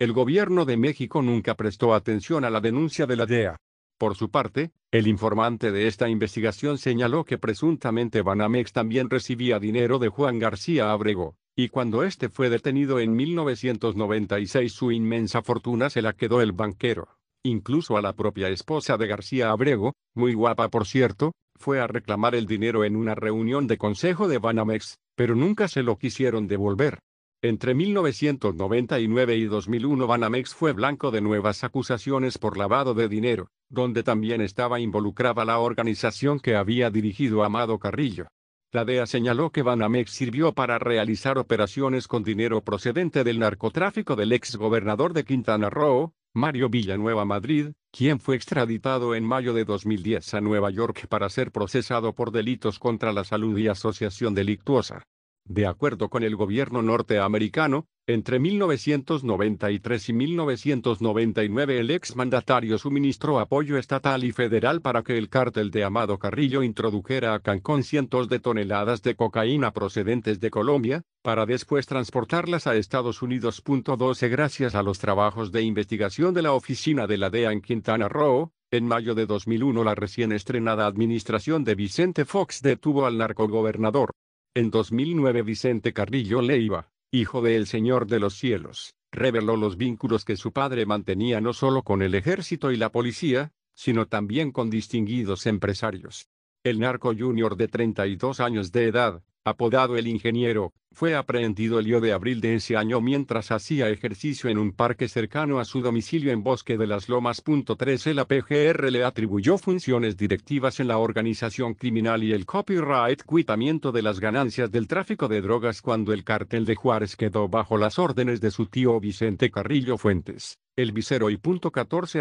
el gobierno de México nunca prestó atención a la denuncia de la DEA. Por su parte, el informante de esta investigación señaló que presuntamente Banamex también recibía dinero de Juan García Abrego, y cuando este fue detenido en 1996 su inmensa fortuna se la quedó el banquero. Incluso a la propia esposa de García Abrego, muy guapa por cierto, fue a reclamar el dinero en una reunión de consejo de Banamex, pero nunca se lo quisieron devolver. Entre 1999 y 2001 Banamex fue blanco de nuevas acusaciones por lavado de dinero, donde también estaba involucrada la organización que había dirigido Amado Carrillo. La DEA señaló que Banamex sirvió para realizar operaciones con dinero procedente del narcotráfico del ex gobernador de Quintana Roo, Mario Villanueva Madrid, quien fue extraditado en mayo de 2010 a Nueva York para ser procesado por delitos contra la salud y asociación delictuosa. De acuerdo con el gobierno norteamericano, entre 1993 y 1999 el exmandatario suministró apoyo estatal y federal para que el cártel de Amado Carrillo introdujera a Cancún cientos de toneladas de cocaína procedentes de Colombia, para después transportarlas a Estados Unidos. 12 Gracias a los trabajos de investigación de la oficina de la DEA en Quintana Roo, en mayo de 2001 la recién estrenada administración de Vicente Fox detuvo al narcogobernador en 2009 Vicente Carrillo Leiva, hijo del Señor de los Cielos, reveló los vínculos que su padre mantenía no solo con el ejército y la policía, sino también con distinguidos empresarios. El narco junior de 32 años de edad, apodado el ingeniero, fue aprehendido el 10 de abril de ese año mientras hacía ejercicio en un parque cercano a su domicilio en Bosque de las Lomas. 13 La PGR le atribuyó funciones directivas en la organización criminal y el copyright cuitamiento de las ganancias del tráfico de drogas cuando el cártel de Juárez quedó bajo las órdenes de su tío Vicente Carrillo Fuentes. El visero y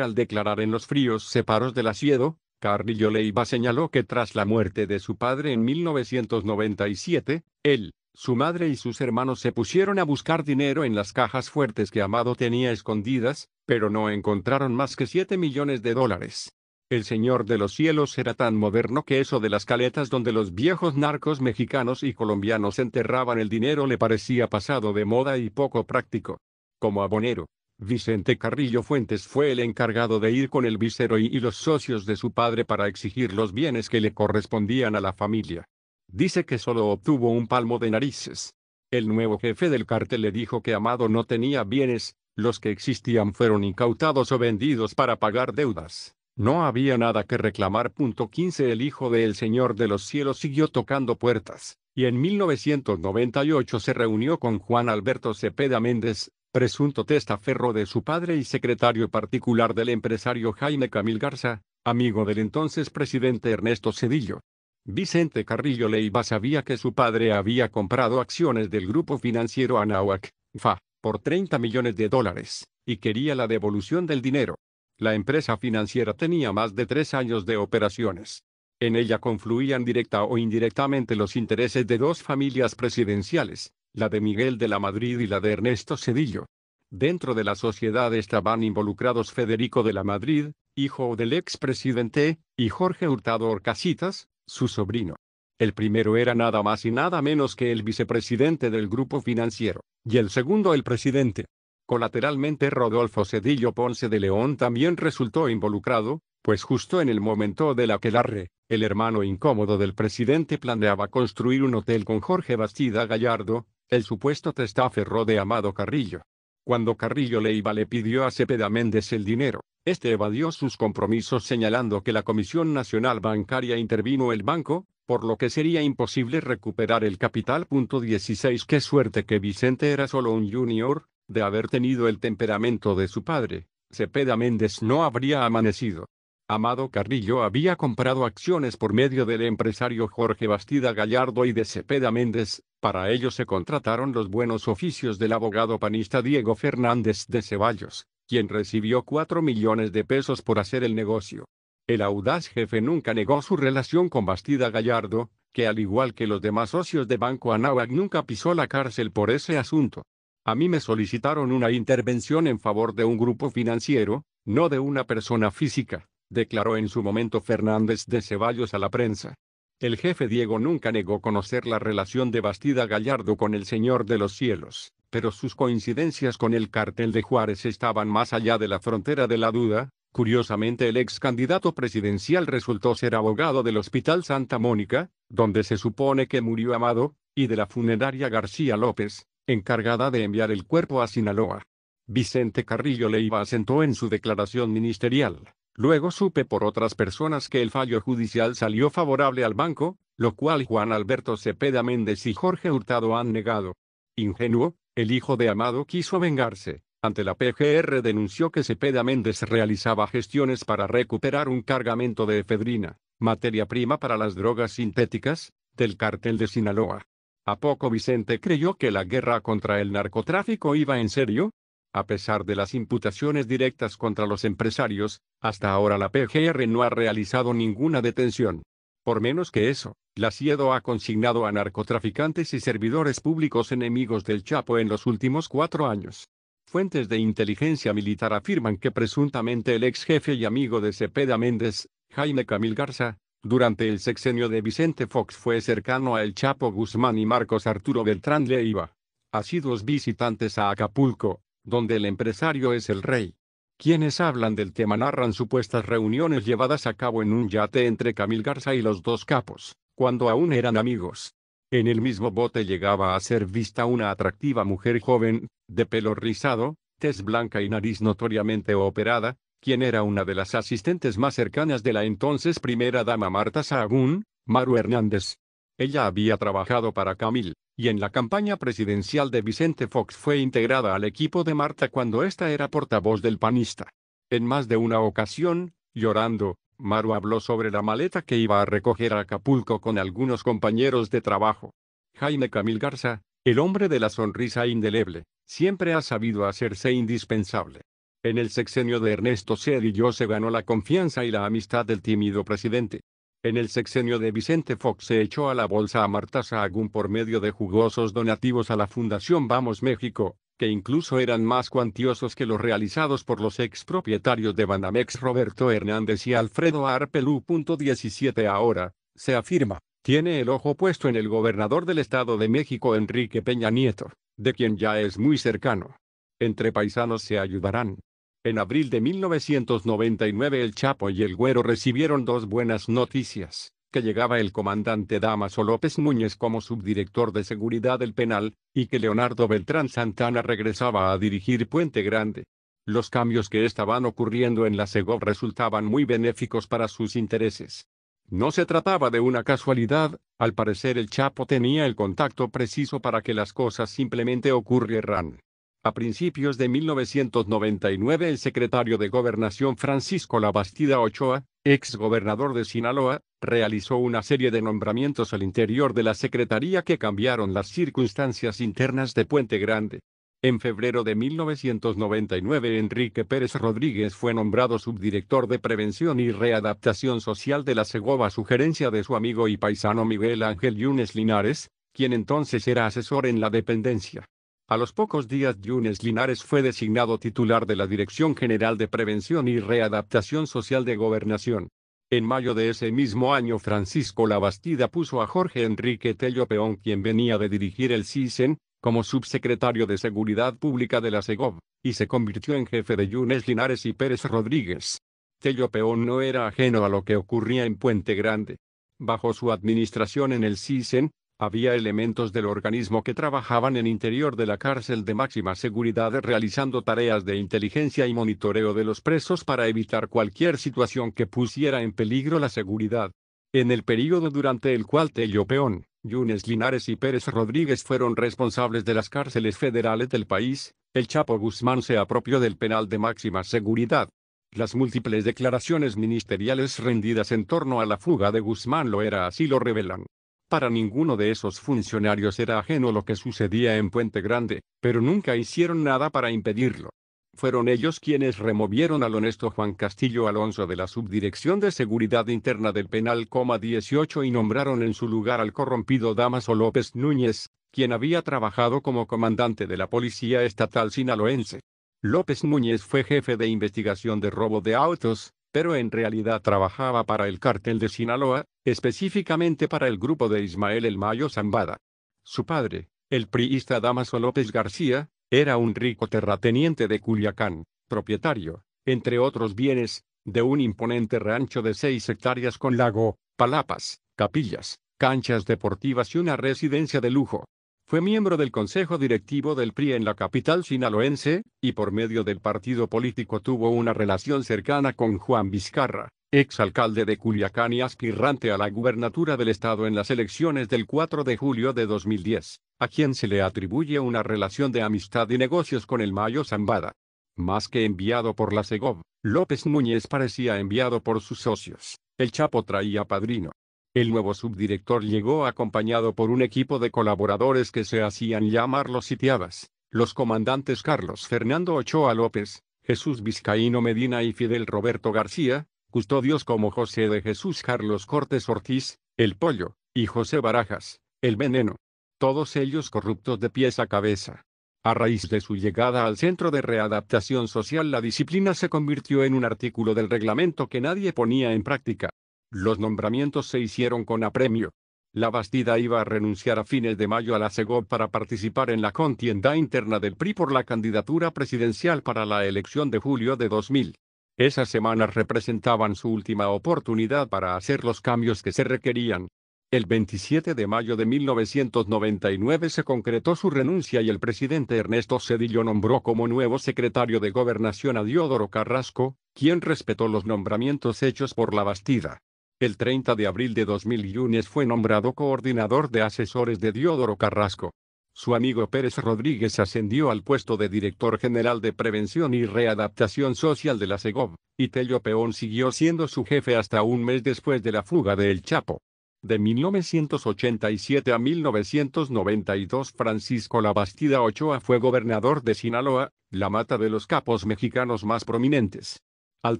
al declarar en los fríos separos del asiedo, Carrillo Leiva señaló que tras la muerte de su padre en 1997, él, su madre y sus hermanos se pusieron a buscar dinero en las cajas fuertes que Amado tenía escondidas, pero no encontraron más que 7 millones de dólares. El Señor de los Cielos era tan moderno que eso de las caletas donde los viejos narcos mexicanos y colombianos enterraban el dinero le parecía pasado de moda y poco práctico. Como abonero, Vicente Carrillo Fuentes fue el encargado de ir con el viceroy y los socios de su padre para exigir los bienes que le correspondían a la familia. Dice que solo obtuvo un palmo de narices. El nuevo jefe del cártel le dijo que Amado no tenía bienes, los que existían fueron incautados o vendidos para pagar deudas. No había nada que reclamar. 15 El hijo del Señor de los cielos siguió tocando puertas, y en 1998 se reunió con Juan Alberto Cepeda Méndez, presunto testaferro de su padre y secretario particular del empresario Jaime Camil Garza, amigo del entonces presidente Ernesto Cedillo. Vicente Carrillo Leiva sabía que su padre había comprado acciones del grupo financiero Anahuac, FA, por 30 millones de dólares, y quería la devolución del dinero. La empresa financiera tenía más de tres años de operaciones. En ella confluían directa o indirectamente los intereses de dos familias presidenciales, la de Miguel de la Madrid y la de Ernesto Cedillo. Dentro de la sociedad estaban involucrados Federico de la Madrid, hijo del expresidente, y Jorge Hurtado Orcasitas, su sobrino. El primero era nada más y nada menos que el vicepresidente del grupo financiero, y el segundo el presidente. Colateralmente Rodolfo Cedillo Ponce de León también resultó involucrado, pues justo en el momento de la que Larre, el hermano incómodo del presidente planeaba construir un hotel con Jorge Bastida Gallardo, el supuesto testaferro de Amado Carrillo. Cuando Carrillo le iba le pidió a Cepeda Méndez el dinero, este evadió sus compromisos señalando que la Comisión Nacional Bancaria intervino el banco, por lo que sería imposible recuperar el capital. 16. Qué suerte que Vicente era solo un junior, de haber tenido el temperamento de su padre, Cepeda Méndez no habría amanecido. Amado Carrillo había comprado acciones por medio del empresario Jorge Bastida Gallardo y de Cepeda Méndez, para ello se contrataron los buenos oficios del abogado panista Diego Fernández de Ceballos, quien recibió cuatro millones de pesos por hacer el negocio. El audaz jefe nunca negó su relación con Bastida Gallardo, que al igual que los demás socios de Banco Anáhuac nunca pisó la cárcel por ese asunto. A mí me solicitaron una intervención en favor de un grupo financiero, no de una persona física, declaró en su momento Fernández de Ceballos a la prensa. El jefe Diego nunca negó conocer la relación de Bastida Gallardo con el Señor de los Cielos, pero sus coincidencias con el cartel de Juárez estaban más allá de la frontera de la duda. Curiosamente el ex candidato presidencial resultó ser abogado del Hospital Santa Mónica, donde se supone que murió Amado, y de la funeraria García López, encargada de enviar el cuerpo a Sinaloa. Vicente Carrillo Leiva asentó en su declaración ministerial Luego supe por otras personas que el fallo judicial salió favorable al banco, lo cual Juan Alberto Cepeda Méndez y Jorge Hurtado han negado. Ingenuo, el hijo de Amado quiso vengarse. Ante la PGR denunció que Cepeda Méndez realizaba gestiones para recuperar un cargamento de efedrina, materia prima para las drogas sintéticas, del cártel de Sinaloa. ¿A poco Vicente creyó que la guerra contra el narcotráfico iba en serio? A pesar de las imputaciones directas contra los empresarios, hasta ahora la PGR no ha realizado ninguna detención. Por menos que eso, la CIEDO ha consignado a narcotraficantes y servidores públicos enemigos del Chapo en los últimos cuatro años. Fuentes de inteligencia militar afirman que presuntamente el ex jefe y amigo de Cepeda Méndez, Jaime Camil Garza, durante el sexenio de Vicente Fox fue cercano a El Chapo Guzmán y Marcos Arturo Beltrán Leiva. Asiduos visitantes a Acapulco, donde el empresario es el rey. Quienes hablan del tema narran supuestas reuniones llevadas a cabo en un yate entre Camil Garza y los dos capos, cuando aún eran amigos. En el mismo bote llegaba a ser vista una atractiva mujer joven, de pelo rizado, tez blanca y nariz notoriamente operada, quien era una de las asistentes más cercanas de la entonces primera dama Marta Sahagún, Maru Hernández. Ella había trabajado para Camil, y en la campaña presidencial de Vicente Fox fue integrada al equipo de Marta cuando ésta era portavoz del panista. En más de una ocasión, llorando, Maru habló sobre la maleta que iba a recoger a Acapulco con algunos compañeros de trabajo. Jaime Camil Garza, el hombre de la sonrisa indeleble, siempre ha sabido hacerse indispensable. En el sexenio de Ernesto Cedillo se ganó la confianza y la amistad del tímido presidente. En el sexenio de Vicente Fox se echó a la bolsa a Marta Sahagún por medio de jugosos donativos a la Fundación Vamos México, que incluso eran más cuantiosos que los realizados por los expropietarios de Banamex Roberto Hernández y Alfredo Arpelú. 17 Ahora, se afirma, tiene el ojo puesto en el gobernador del Estado de México Enrique Peña Nieto, de quien ya es muy cercano. Entre paisanos se ayudarán. En abril de 1999 el Chapo y el Güero recibieron dos buenas noticias, que llegaba el comandante Damaso López Núñez como subdirector de seguridad del penal, y que Leonardo Beltrán Santana regresaba a dirigir Puente Grande. Los cambios que estaban ocurriendo en la Segov resultaban muy benéficos para sus intereses. No se trataba de una casualidad, al parecer el Chapo tenía el contacto preciso para que las cosas simplemente ocurrieran. A principios de 1999 el secretario de Gobernación Francisco Labastida Ochoa, ex gobernador de Sinaloa, realizó una serie de nombramientos al interior de la Secretaría que cambiaron las circunstancias internas de Puente Grande. En febrero de 1999 Enrique Pérez Rodríguez fue nombrado subdirector de Prevención y Readaptación Social de la Segoba sugerencia de su amigo y paisano Miguel Ángel Yunes Linares, quien entonces era asesor en la dependencia. A los pocos días Yunes Linares fue designado titular de la Dirección General de Prevención y Readaptación Social de Gobernación. En mayo de ese mismo año Francisco Labastida puso a Jorge Enrique Tello Peón quien venía de dirigir el CISEN, como subsecretario de Seguridad Pública de la SEGOV, y se convirtió en jefe de Yunes Linares y Pérez Rodríguez. Tello Peón no era ajeno a lo que ocurría en Puente Grande. Bajo su administración en el CISEN, había elementos del organismo que trabajaban en interior de la cárcel de máxima seguridad realizando tareas de inteligencia y monitoreo de los presos para evitar cualquier situación que pusiera en peligro la seguridad. En el período durante el cual Tello Peón, Yunes Linares y Pérez Rodríguez fueron responsables de las cárceles federales del país, el Chapo Guzmán se apropió del penal de máxima seguridad. Las múltiples declaraciones ministeriales rendidas en torno a la fuga de Guzmán lo era así lo revelan. Para ninguno de esos funcionarios era ajeno lo que sucedía en Puente Grande, pero nunca hicieron nada para impedirlo. Fueron ellos quienes removieron al honesto Juan Castillo Alonso de la Subdirección de Seguridad Interna del Penal, 18 y nombraron en su lugar al corrompido Damaso López Núñez, quien había trabajado como comandante de la Policía Estatal Sinaloense. López Núñez fue jefe de investigación de robo de autos, pero en realidad trabajaba para el cártel de Sinaloa, específicamente para el grupo de Ismael El Mayo Zambada. Su padre, el priista Damaso López García, era un rico terrateniente de Culiacán, propietario, entre otros bienes, de un imponente rancho de seis hectáreas con lago, palapas, capillas, canchas deportivas y una residencia de lujo. Fue miembro del Consejo Directivo del PRI en la capital sinaloense, y por medio del partido político tuvo una relación cercana con Juan Vizcarra, exalcalde de Culiacán y aspirante a la gubernatura del estado en las elecciones del 4 de julio de 2010, a quien se le atribuye una relación de amistad y negocios con el Mayo Zambada. Más que enviado por la Segov, López Núñez parecía enviado por sus socios. El Chapo traía padrino. El nuevo subdirector llegó acompañado por un equipo de colaboradores que se hacían llamar los sitiadas, los comandantes Carlos Fernando Ochoa López, Jesús Vizcaíno Medina y Fidel Roberto García, custodios como José de Jesús Carlos Cortés Ortiz, El Pollo, y José Barajas, El Veneno. Todos ellos corruptos de pies a cabeza. A raíz de su llegada al Centro de Readaptación Social la disciplina se convirtió en un artículo del reglamento que nadie ponía en práctica. Los nombramientos se hicieron con apremio. La Bastida iba a renunciar a fines de mayo a la CEGOP para participar en la contienda interna del PRI por la candidatura presidencial para la elección de julio de 2000. Esas semanas representaban su última oportunidad para hacer los cambios que se requerían. El 27 de mayo de 1999 se concretó su renuncia y el presidente Ernesto Cedillo nombró como nuevo secretario de Gobernación a Diodoro Carrasco, quien respetó los nombramientos hechos por la Bastida. El 30 de abril de 2001 fue nombrado coordinador de asesores de Diodoro Carrasco. Su amigo Pérez Rodríguez ascendió al puesto de director general de Prevención y Readaptación Social de la SEGOV, y Tello Peón siguió siendo su jefe hasta un mes después de la fuga de El Chapo. De 1987 a 1992 Francisco Labastida Ochoa fue gobernador de Sinaloa, la mata de los capos mexicanos más prominentes. Al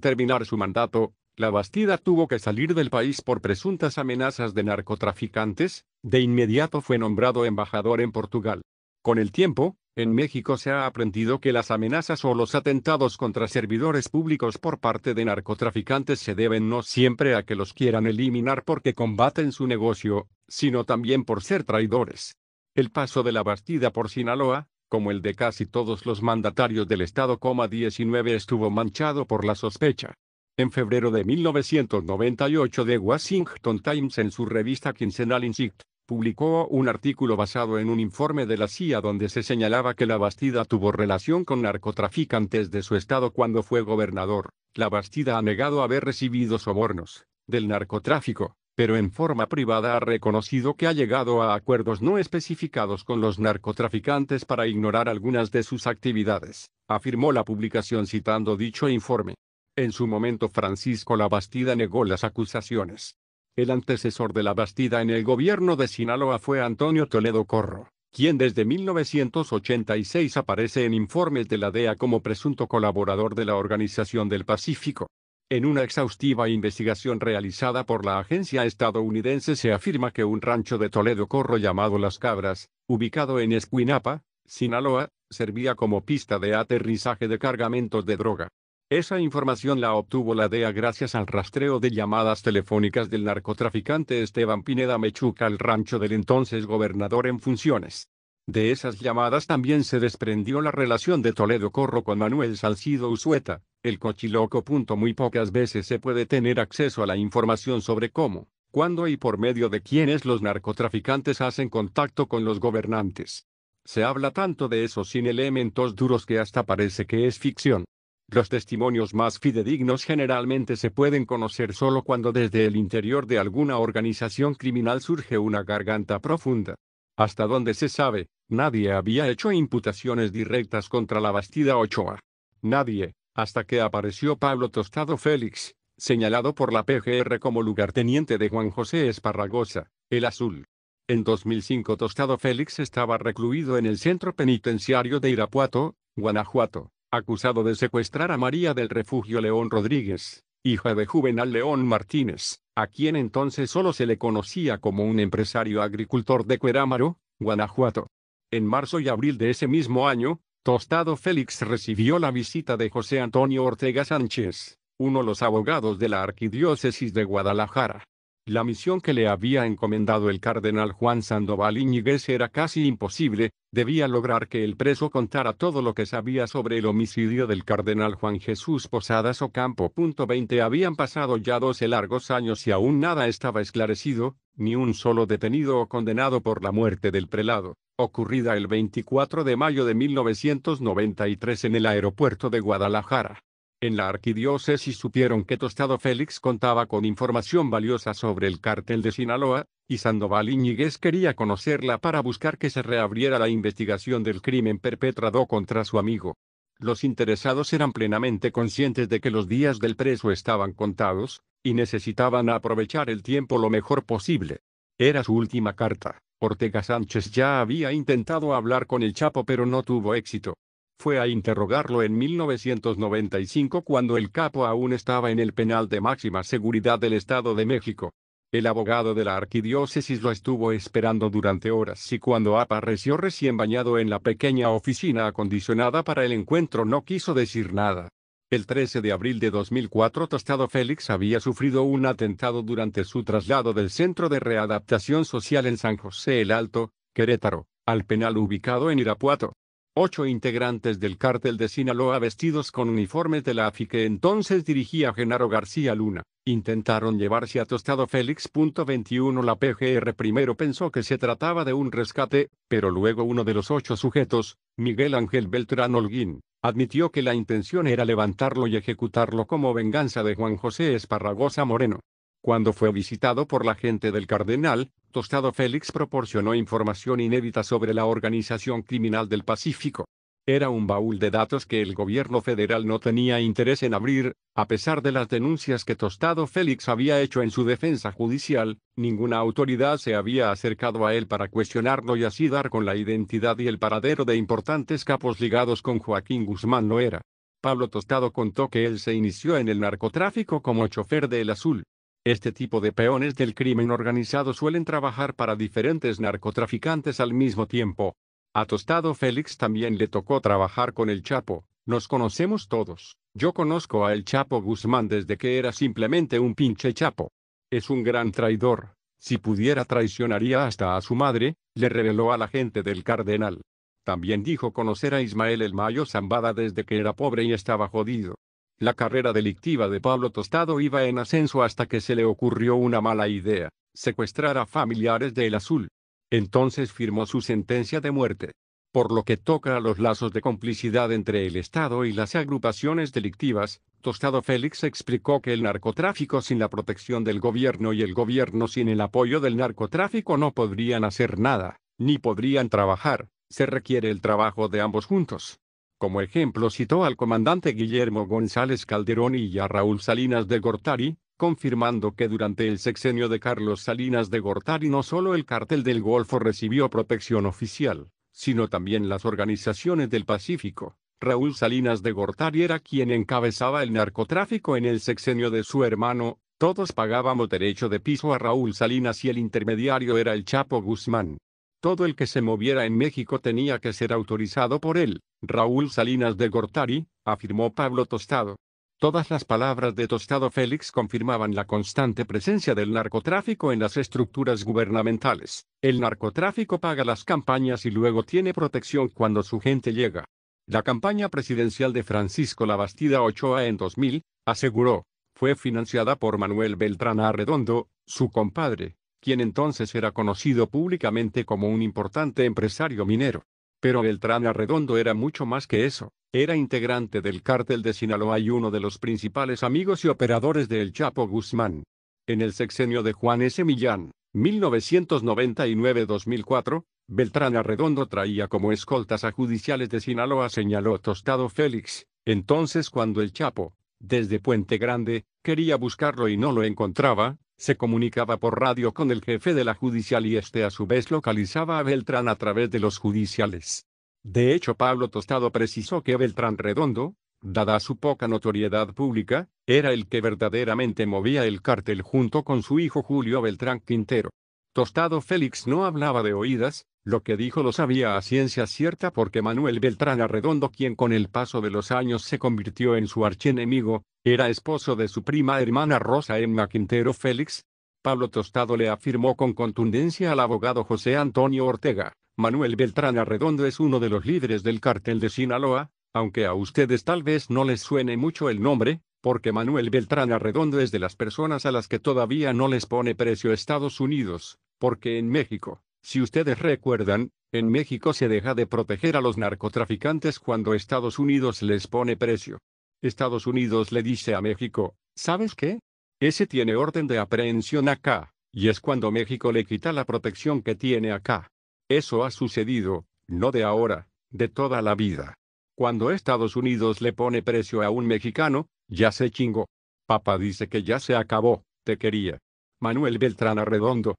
terminar su mandato, la Bastida tuvo que salir del país por presuntas amenazas de narcotraficantes, de inmediato fue nombrado embajador en Portugal. Con el tiempo, en México se ha aprendido que las amenazas o los atentados contra servidores públicos por parte de narcotraficantes se deben no siempre a que los quieran eliminar porque combaten su negocio, sino también por ser traidores. El paso de la Bastida por Sinaloa, como el de casi todos los mandatarios del Estado, 19 estuvo manchado por la sospecha. En febrero de 1998 The Washington Times en su revista quincenal Insight, publicó un artículo basado en un informe de la CIA donde se señalaba que la Bastida tuvo relación con narcotraficantes de su estado cuando fue gobernador. La Bastida ha negado haber recibido sobornos del narcotráfico, pero en forma privada ha reconocido que ha llegado a acuerdos no especificados con los narcotraficantes para ignorar algunas de sus actividades, afirmó la publicación citando dicho informe. En su momento Francisco Labastida negó las acusaciones. El antecesor de Labastida en el gobierno de Sinaloa fue Antonio Toledo Corro, quien desde 1986 aparece en informes de la DEA como presunto colaborador de la Organización del Pacífico. En una exhaustiva investigación realizada por la agencia estadounidense se afirma que un rancho de Toledo Corro llamado Las Cabras, ubicado en Esquinapa, Sinaloa, servía como pista de aterrizaje de cargamentos de droga. Esa información la obtuvo la DEA gracias al rastreo de llamadas telefónicas del narcotraficante Esteban Pineda Mechuca al rancho del entonces gobernador en funciones. De esas llamadas también se desprendió la relación de Toledo Corro con Manuel Salcido Usueta, el cochiloco. Muy pocas veces se puede tener acceso a la información sobre cómo, cuándo y por medio de quiénes los narcotraficantes hacen contacto con los gobernantes. Se habla tanto de eso sin elementos duros que hasta parece que es ficción. Los testimonios más fidedignos generalmente se pueden conocer solo cuando desde el interior de alguna organización criminal surge una garganta profunda. Hasta donde se sabe, nadie había hecho imputaciones directas contra la bastida Ochoa. Nadie, hasta que apareció Pablo Tostado Félix, señalado por la PGR como lugarteniente de Juan José Esparragosa, el azul. En 2005 Tostado Félix estaba recluido en el centro penitenciario de Irapuato, Guanajuato acusado de secuestrar a María del Refugio León Rodríguez, hija de Juvenal León Martínez, a quien entonces solo se le conocía como un empresario agricultor de Cuerámaro, Guanajuato. En marzo y abril de ese mismo año, Tostado Félix recibió la visita de José Antonio Ortega Sánchez, uno de los abogados de la Arquidiócesis de Guadalajara. La misión que le había encomendado el cardenal Juan Sandoval Iñiguez era casi imposible, debía lograr que el preso contara todo lo que sabía sobre el homicidio del cardenal Juan Jesús Posadas Ocampo. 20 Habían pasado ya 12 largos años y aún nada estaba esclarecido, ni un solo detenido o condenado por la muerte del prelado, ocurrida el 24 de mayo de 1993 en el aeropuerto de Guadalajara. En la arquidiócesis supieron que Tostado Félix contaba con información valiosa sobre el cártel de Sinaloa, y Sandoval Iñiguez quería conocerla para buscar que se reabriera la investigación del crimen perpetrado contra su amigo. Los interesados eran plenamente conscientes de que los días del preso estaban contados, y necesitaban aprovechar el tiempo lo mejor posible. Era su última carta. Ortega Sánchez ya había intentado hablar con el Chapo pero no tuvo éxito fue a interrogarlo en 1995 cuando el capo aún estaba en el penal de máxima seguridad del Estado de México. El abogado de la arquidiócesis lo estuvo esperando durante horas y cuando apareció recién bañado en la pequeña oficina acondicionada para el encuentro no quiso decir nada. El 13 de abril de 2004 Tostado Félix había sufrido un atentado durante su traslado del Centro de Readaptación Social en San José el Alto, Querétaro, al penal ubicado en Irapuato. Ocho integrantes del cártel de Sinaloa vestidos con uniformes de la AFI que entonces dirigía Genaro García Luna, intentaron llevarse a Tostado Félix. 21 La PGR primero pensó que se trataba de un rescate, pero luego uno de los ocho sujetos, Miguel Ángel Beltrán Holguín, admitió que la intención era levantarlo y ejecutarlo como venganza de Juan José Esparragosa Moreno, cuando fue visitado por la gente del cardenal, Tostado Félix proporcionó información inédita sobre la organización criminal del Pacífico. Era un baúl de datos que el gobierno federal no tenía interés en abrir, a pesar de las denuncias que Tostado Félix había hecho en su defensa judicial, ninguna autoridad se había acercado a él para cuestionarlo y así dar con la identidad y el paradero de importantes capos ligados con Joaquín Guzmán Loera. era. Pablo Tostado contó que él se inició en el narcotráfico como chofer del Azul. Este tipo de peones del crimen organizado suelen trabajar para diferentes narcotraficantes al mismo tiempo. A Tostado Félix también le tocó trabajar con el Chapo, nos conocemos todos. Yo conozco a el Chapo Guzmán desde que era simplemente un pinche Chapo. Es un gran traidor. Si pudiera traicionaría hasta a su madre, le reveló a la gente del cardenal. También dijo conocer a Ismael el Mayo Zambada desde que era pobre y estaba jodido. La carrera delictiva de Pablo Tostado iba en ascenso hasta que se le ocurrió una mala idea, secuestrar a familiares del Azul. Entonces firmó su sentencia de muerte. Por lo que toca a los lazos de complicidad entre el Estado y las agrupaciones delictivas, Tostado Félix explicó que el narcotráfico sin la protección del gobierno y el gobierno sin el apoyo del narcotráfico no podrían hacer nada, ni podrían trabajar, se requiere el trabajo de ambos juntos. Como ejemplo citó al comandante Guillermo González Calderón y a Raúl Salinas de Gortari, confirmando que durante el sexenio de Carlos Salinas de Gortari no solo el cartel del Golfo recibió protección oficial, sino también las organizaciones del Pacífico. Raúl Salinas de Gortari era quien encabezaba el narcotráfico en el sexenio de su hermano, todos pagábamos derecho de piso a Raúl Salinas y el intermediario era el Chapo Guzmán. Todo el que se moviera en México tenía que ser autorizado por él, Raúl Salinas de Gortari, afirmó Pablo Tostado. Todas las palabras de Tostado Félix confirmaban la constante presencia del narcotráfico en las estructuras gubernamentales. El narcotráfico paga las campañas y luego tiene protección cuando su gente llega. La campaña presidencial de Francisco Labastida Ochoa en 2000, aseguró, fue financiada por Manuel Beltrán Arredondo, su compadre, quien entonces era conocido públicamente como un importante empresario minero. Pero Beltrán Arredondo era mucho más que eso, era integrante del cártel de Sinaloa y uno de los principales amigos y operadores del El Chapo Guzmán. En el sexenio de Juan S. Millán, 1999-2004, Beltrán Arredondo traía como escoltas a judiciales de Sinaloa, señaló Tostado Félix, entonces cuando el Chapo, desde Puente Grande, quería buscarlo y no lo encontraba, se comunicaba por radio con el jefe de la judicial y este a su vez localizaba a Beltrán a través de los judiciales. De hecho, Pablo Tostado precisó que Beltrán Redondo, dada su poca notoriedad pública, era el que verdaderamente movía el cártel junto con su hijo Julio Beltrán Quintero. Tostado Félix no hablaba de oídas, lo que dijo lo sabía a ciencia cierta porque Manuel Beltrán Arredondo, quien con el paso de los años se convirtió en su archienemigo, era esposo de su prima hermana Rosa Emma Quintero Félix. Pablo Tostado le afirmó con contundencia al abogado José Antonio Ortega, Manuel Beltrán Arredondo es uno de los líderes del cártel de Sinaloa, aunque a ustedes tal vez no les suene mucho el nombre, porque Manuel Beltrán Arredondo es de las personas a las que todavía no les pone precio Estados Unidos, porque en México, si ustedes recuerdan, en México se deja de proteger a los narcotraficantes cuando Estados Unidos les pone precio. Estados Unidos le dice a México, ¿sabes qué? Ese tiene orden de aprehensión acá, y es cuando México le quita la protección que tiene acá. Eso ha sucedido, no de ahora, de toda la vida. Cuando Estados Unidos le pone precio a un mexicano, ya se chingó. Papá dice que ya se acabó, te quería. Manuel Beltrán Arredondo.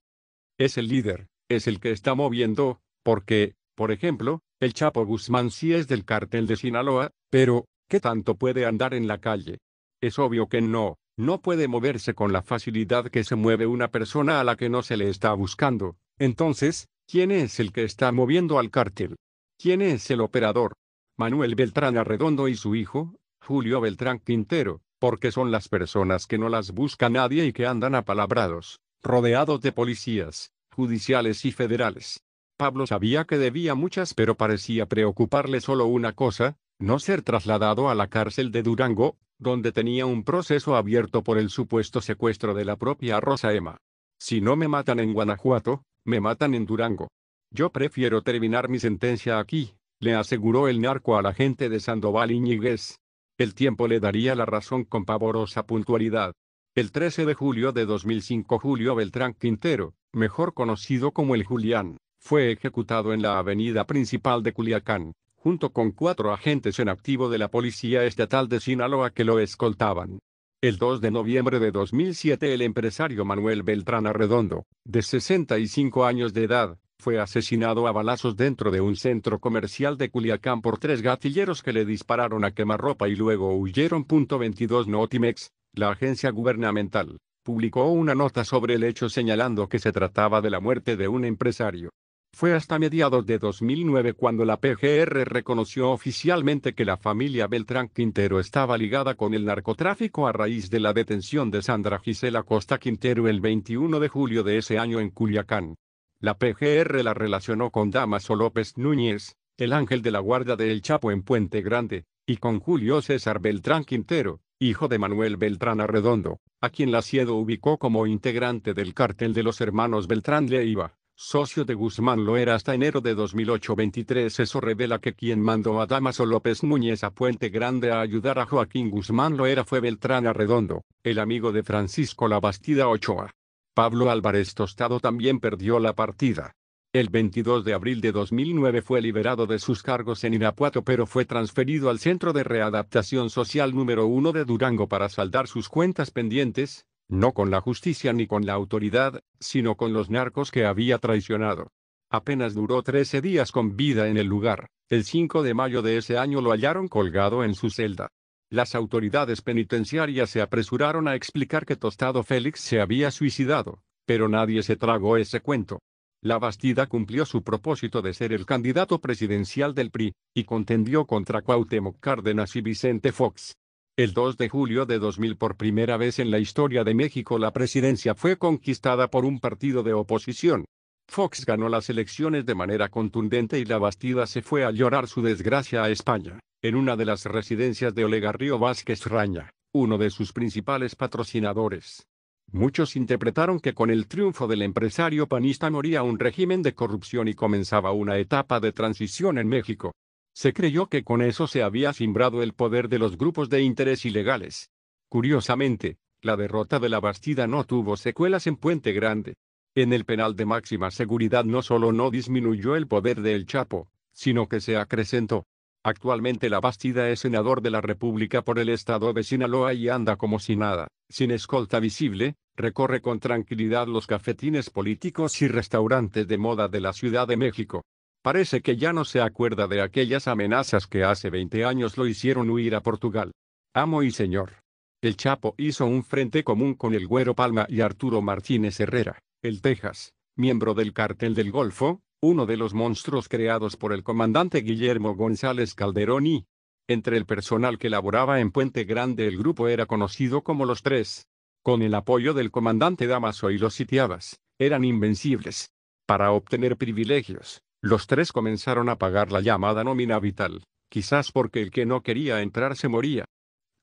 Es el líder, es el que está moviendo, porque, por ejemplo, el Chapo Guzmán sí es del cártel de Sinaloa, pero, ¿qué tanto puede andar en la calle? Es obvio que no, no puede moverse con la facilidad que se mueve una persona a la que no se le está buscando. Entonces, ¿quién es el que está moviendo al cártel? ¿Quién es el operador? Manuel Beltrán Arredondo y su hijo, Julio Beltrán Quintero, porque son las personas que no las busca nadie y que andan apalabrados, rodeados de policías, judiciales y federales. Pablo sabía que debía muchas pero parecía preocuparle solo una cosa, no ser trasladado a la cárcel de Durango, donde tenía un proceso abierto por el supuesto secuestro de la propia Rosa Emma. Si no me matan en Guanajuato, me matan en Durango. Yo prefiero terminar mi sentencia aquí, le aseguró el narco a la gente de Sandoval Iñiguez. El tiempo le daría la razón con pavorosa puntualidad. El 13 de julio de 2005 Julio Beltrán Quintero, mejor conocido como el Julián, fue ejecutado en la avenida principal de Culiacán, junto con cuatro agentes en activo de la Policía Estatal de Sinaloa que lo escoltaban. El 2 de noviembre de 2007 el empresario Manuel Beltrán Arredondo, de 65 años de edad, fue asesinado a balazos dentro de un centro comercial de Culiacán por tres gatilleros que le dispararon a quemarropa y luego huyeron. 22 Notimex, la agencia gubernamental publicó una nota sobre el hecho señalando que se trataba de la muerte de un empresario. Fue hasta mediados de 2009 cuando la PGR reconoció oficialmente que la familia Beltrán Quintero estaba ligada con el narcotráfico a raíz de la detención de Sandra Gisela Costa Quintero el 21 de julio de ese año en Culiacán. La PGR la relacionó con Damaso López Núñez, el ángel de la guarda de El Chapo en Puente Grande, y con Julio César Beltrán Quintero, hijo de Manuel Beltrán Arredondo, a quien la Siedo ubicó como integrante del cártel de los hermanos Beltrán Leiva, socio de Guzmán Loera hasta enero de 2008 23 Eso revela que quien mandó a Damaso López Núñez a Puente Grande a ayudar a Joaquín Guzmán Loera fue Beltrán Arredondo, el amigo de Francisco Labastida Ochoa. Pablo Álvarez Tostado también perdió la partida. El 22 de abril de 2009 fue liberado de sus cargos en Irapuato pero fue transferido al Centro de Readaptación Social número 1 de Durango para saldar sus cuentas pendientes, no con la justicia ni con la autoridad, sino con los narcos que había traicionado. Apenas duró 13 días con vida en el lugar. El 5 de mayo de ese año lo hallaron colgado en su celda. Las autoridades penitenciarias se apresuraron a explicar que Tostado Félix se había suicidado, pero nadie se tragó ese cuento. La Bastida cumplió su propósito de ser el candidato presidencial del PRI, y contendió contra Cuauhtémoc Cárdenas y Vicente Fox. El 2 de julio de 2000 por primera vez en la historia de México la presidencia fue conquistada por un partido de oposición. Fox ganó las elecciones de manera contundente y la Bastida se fue a llorar su desgracia a España, en una de las residencias de Río Vázquez Raña, uno de sus principales patrocinadores. Muchos interpretaron que con el triunfo del empresario panista moría un régimen de corrupción y comenzaba una etapa de transición en México. Se creyó que con eso se había simbrado el poder de los grupos de interés ilegales. Curiosamente, la derrota de la Bastida no tuvo secuelas en Puente Grande. En el penal de máxima seguridad no solo no disminuyó el poder del Chapo, sino que se acrecentó. Actualmente la Bastida es senador de la República por el estado de Sinaloa y anda como si nada sin escolta visible, recorre con tranquilidad los cafetines políticos y restaurantes de moda de la Ciudad de México. Parece que ya no se acuerda de aquellas amenazas que hace 20 años lo hicieron huir a Portugal. Amo y señor. El Chapo hizo un frente común con el Güero Palma y Arturo Martínez Herrera, el Texas, miembro del Cartel del Golfo, uno de los monstruos creados por el comandante Guillermo González Calderón y, entre el personal que laboraba en Puente Grande el grupo era conocido como los tres. Con el apoyo del comandante Damaso y los sitiabas, eran invencibles. Para obtener privilegios, los tres comenzaron a pagar la llamada nómina vital, quizás porque el que no quería entrar se moría.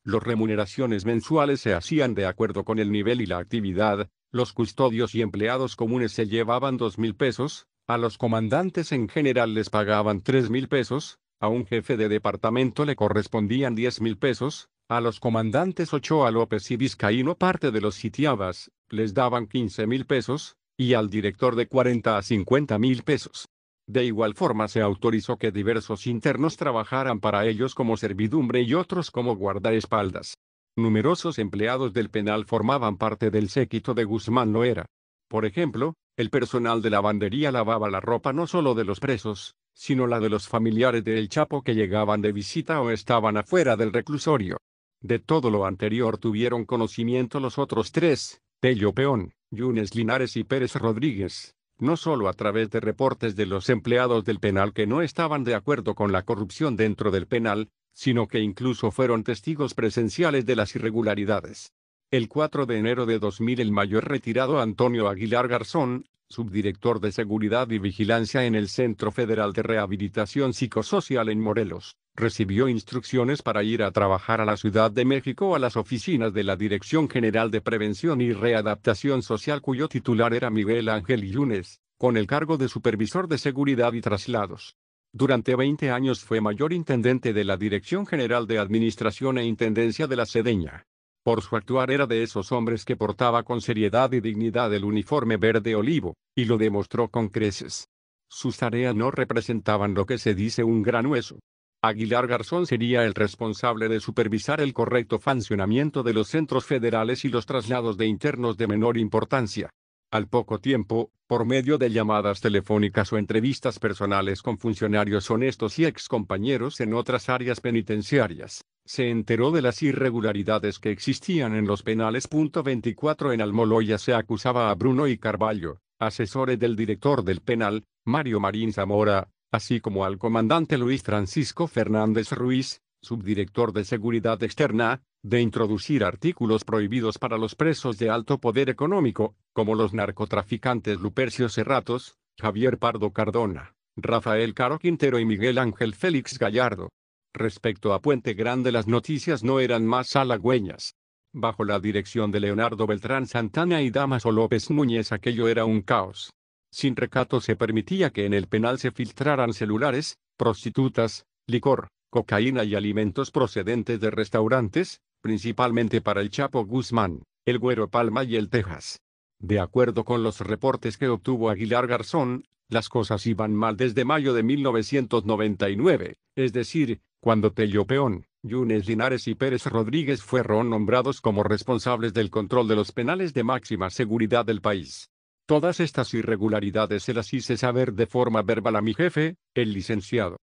Las remuneraciones mensuales se hacían de acuerdo con el nivel y la actividad, los custodios y empleados comunes se llevaban dos mil pesos, a los comandantes en general les pagaban tres mil pesos, a un jefe de departamento le correspondían 10 mil pesos, a los comandantes Ochoa López y Vizcaíno parte de los sitiabas, les daban 15 mil pesos, y al director de 40 a 50 mil pesos. De igual forma se autorizó que diversos internos trabajaran para ellos como servidumbre y otros como guardaespaldas. Numerosos empleados del penal formaban parte del séquito de Guzmán Loera. Por ejemplo, el personal de lavandería lavaba la ropa no solo de los presos, sino la de los familiares del Chapo que llegaban de visita o estaban afuera del reclusorio. De todo lo anterior tuvieron conocimiento los otros tres, Tello Peón, Yunes Linares y Pérez Rodríguez, no solo a través de reportes de los empleados del penal que no estaban de acuerdo con la corrupción dentro del penal, sino que incluso fueron testigos presenciales de las irregularidades. El 4 de enero de 2000 el mayor retirado Antonio Aguilar Garzón, subdirector de Seguridad y Vigilancia en el Centro Federal de Rehabilitación Psicosocial en Morelos, recibió instrucciones para ir a trabajar a la Ciudad de México a las oficinas de la Dirección General de Prevención y Readaptación Social cuyo titular era Miguel Ángel Yunes, con el cargo de Supervisor de Seguridad y Traslados. Durante 20 años fue mayor intendente de la Dirección General de Administración e Intendencia de la Sedeña. Por su actuar era de esos hombres que portaba con seriedad y dignidad el uniforme verde olivo, y lo demostró con creces. Sus tareas no representaban lo que se dice un gran hueso. Aguilar Garzón sería el responsable de supervisar el correcto funcionamiento de los centros federales y los traslados de internos de menor importancia. Al poco tiempo, por medio de llamadas telefónicas o entrevistas personales con funcionarios honestos y excompañeros en otras áreas penitenciarias, se enteró de las irregularidades que existían en los penales. 24 En Almoloya se acusaba a Bruno y Carballo, asesores del director del penal, Mario Marín Zamora, así como al comandante Luis Francisco Fernández Ruiz, subdirector de Seguridad Externa, de introducir artículos prohibidos para los presos de alto poder económico, como los narcotraficantes Lupercio Serratos, Javier Pardo Cardona, Rafael Caro Quintero y Miguel Ángel Félix Gallardo. Respecto a Puente Grande las noticias no eran más halagüeñas. Bajo la dirección de Leonardo Beltrán Santana y Damaso López Núñez aquello era un caos. Sin recato se permitía que en el penal se filtraran celulares, prostitutas, licor, cocaína y alimentos procedentes de restaurantes, principalmente para el Chapo Guzmán, el Güero Palma y el Texas. De acuerdo con los reportes que obtuvo Aguilar Garzón, las cosas iban mal desde mayo de 1999, es decir, cuando Tello Peón, Yunes Linares y Pérez Rodríguez fueron nombrados como responsables del control de los penales de máxima seguridad del país. Todas estas irregularidades se las hice saber de forma verbal a mi jefe, el licenciado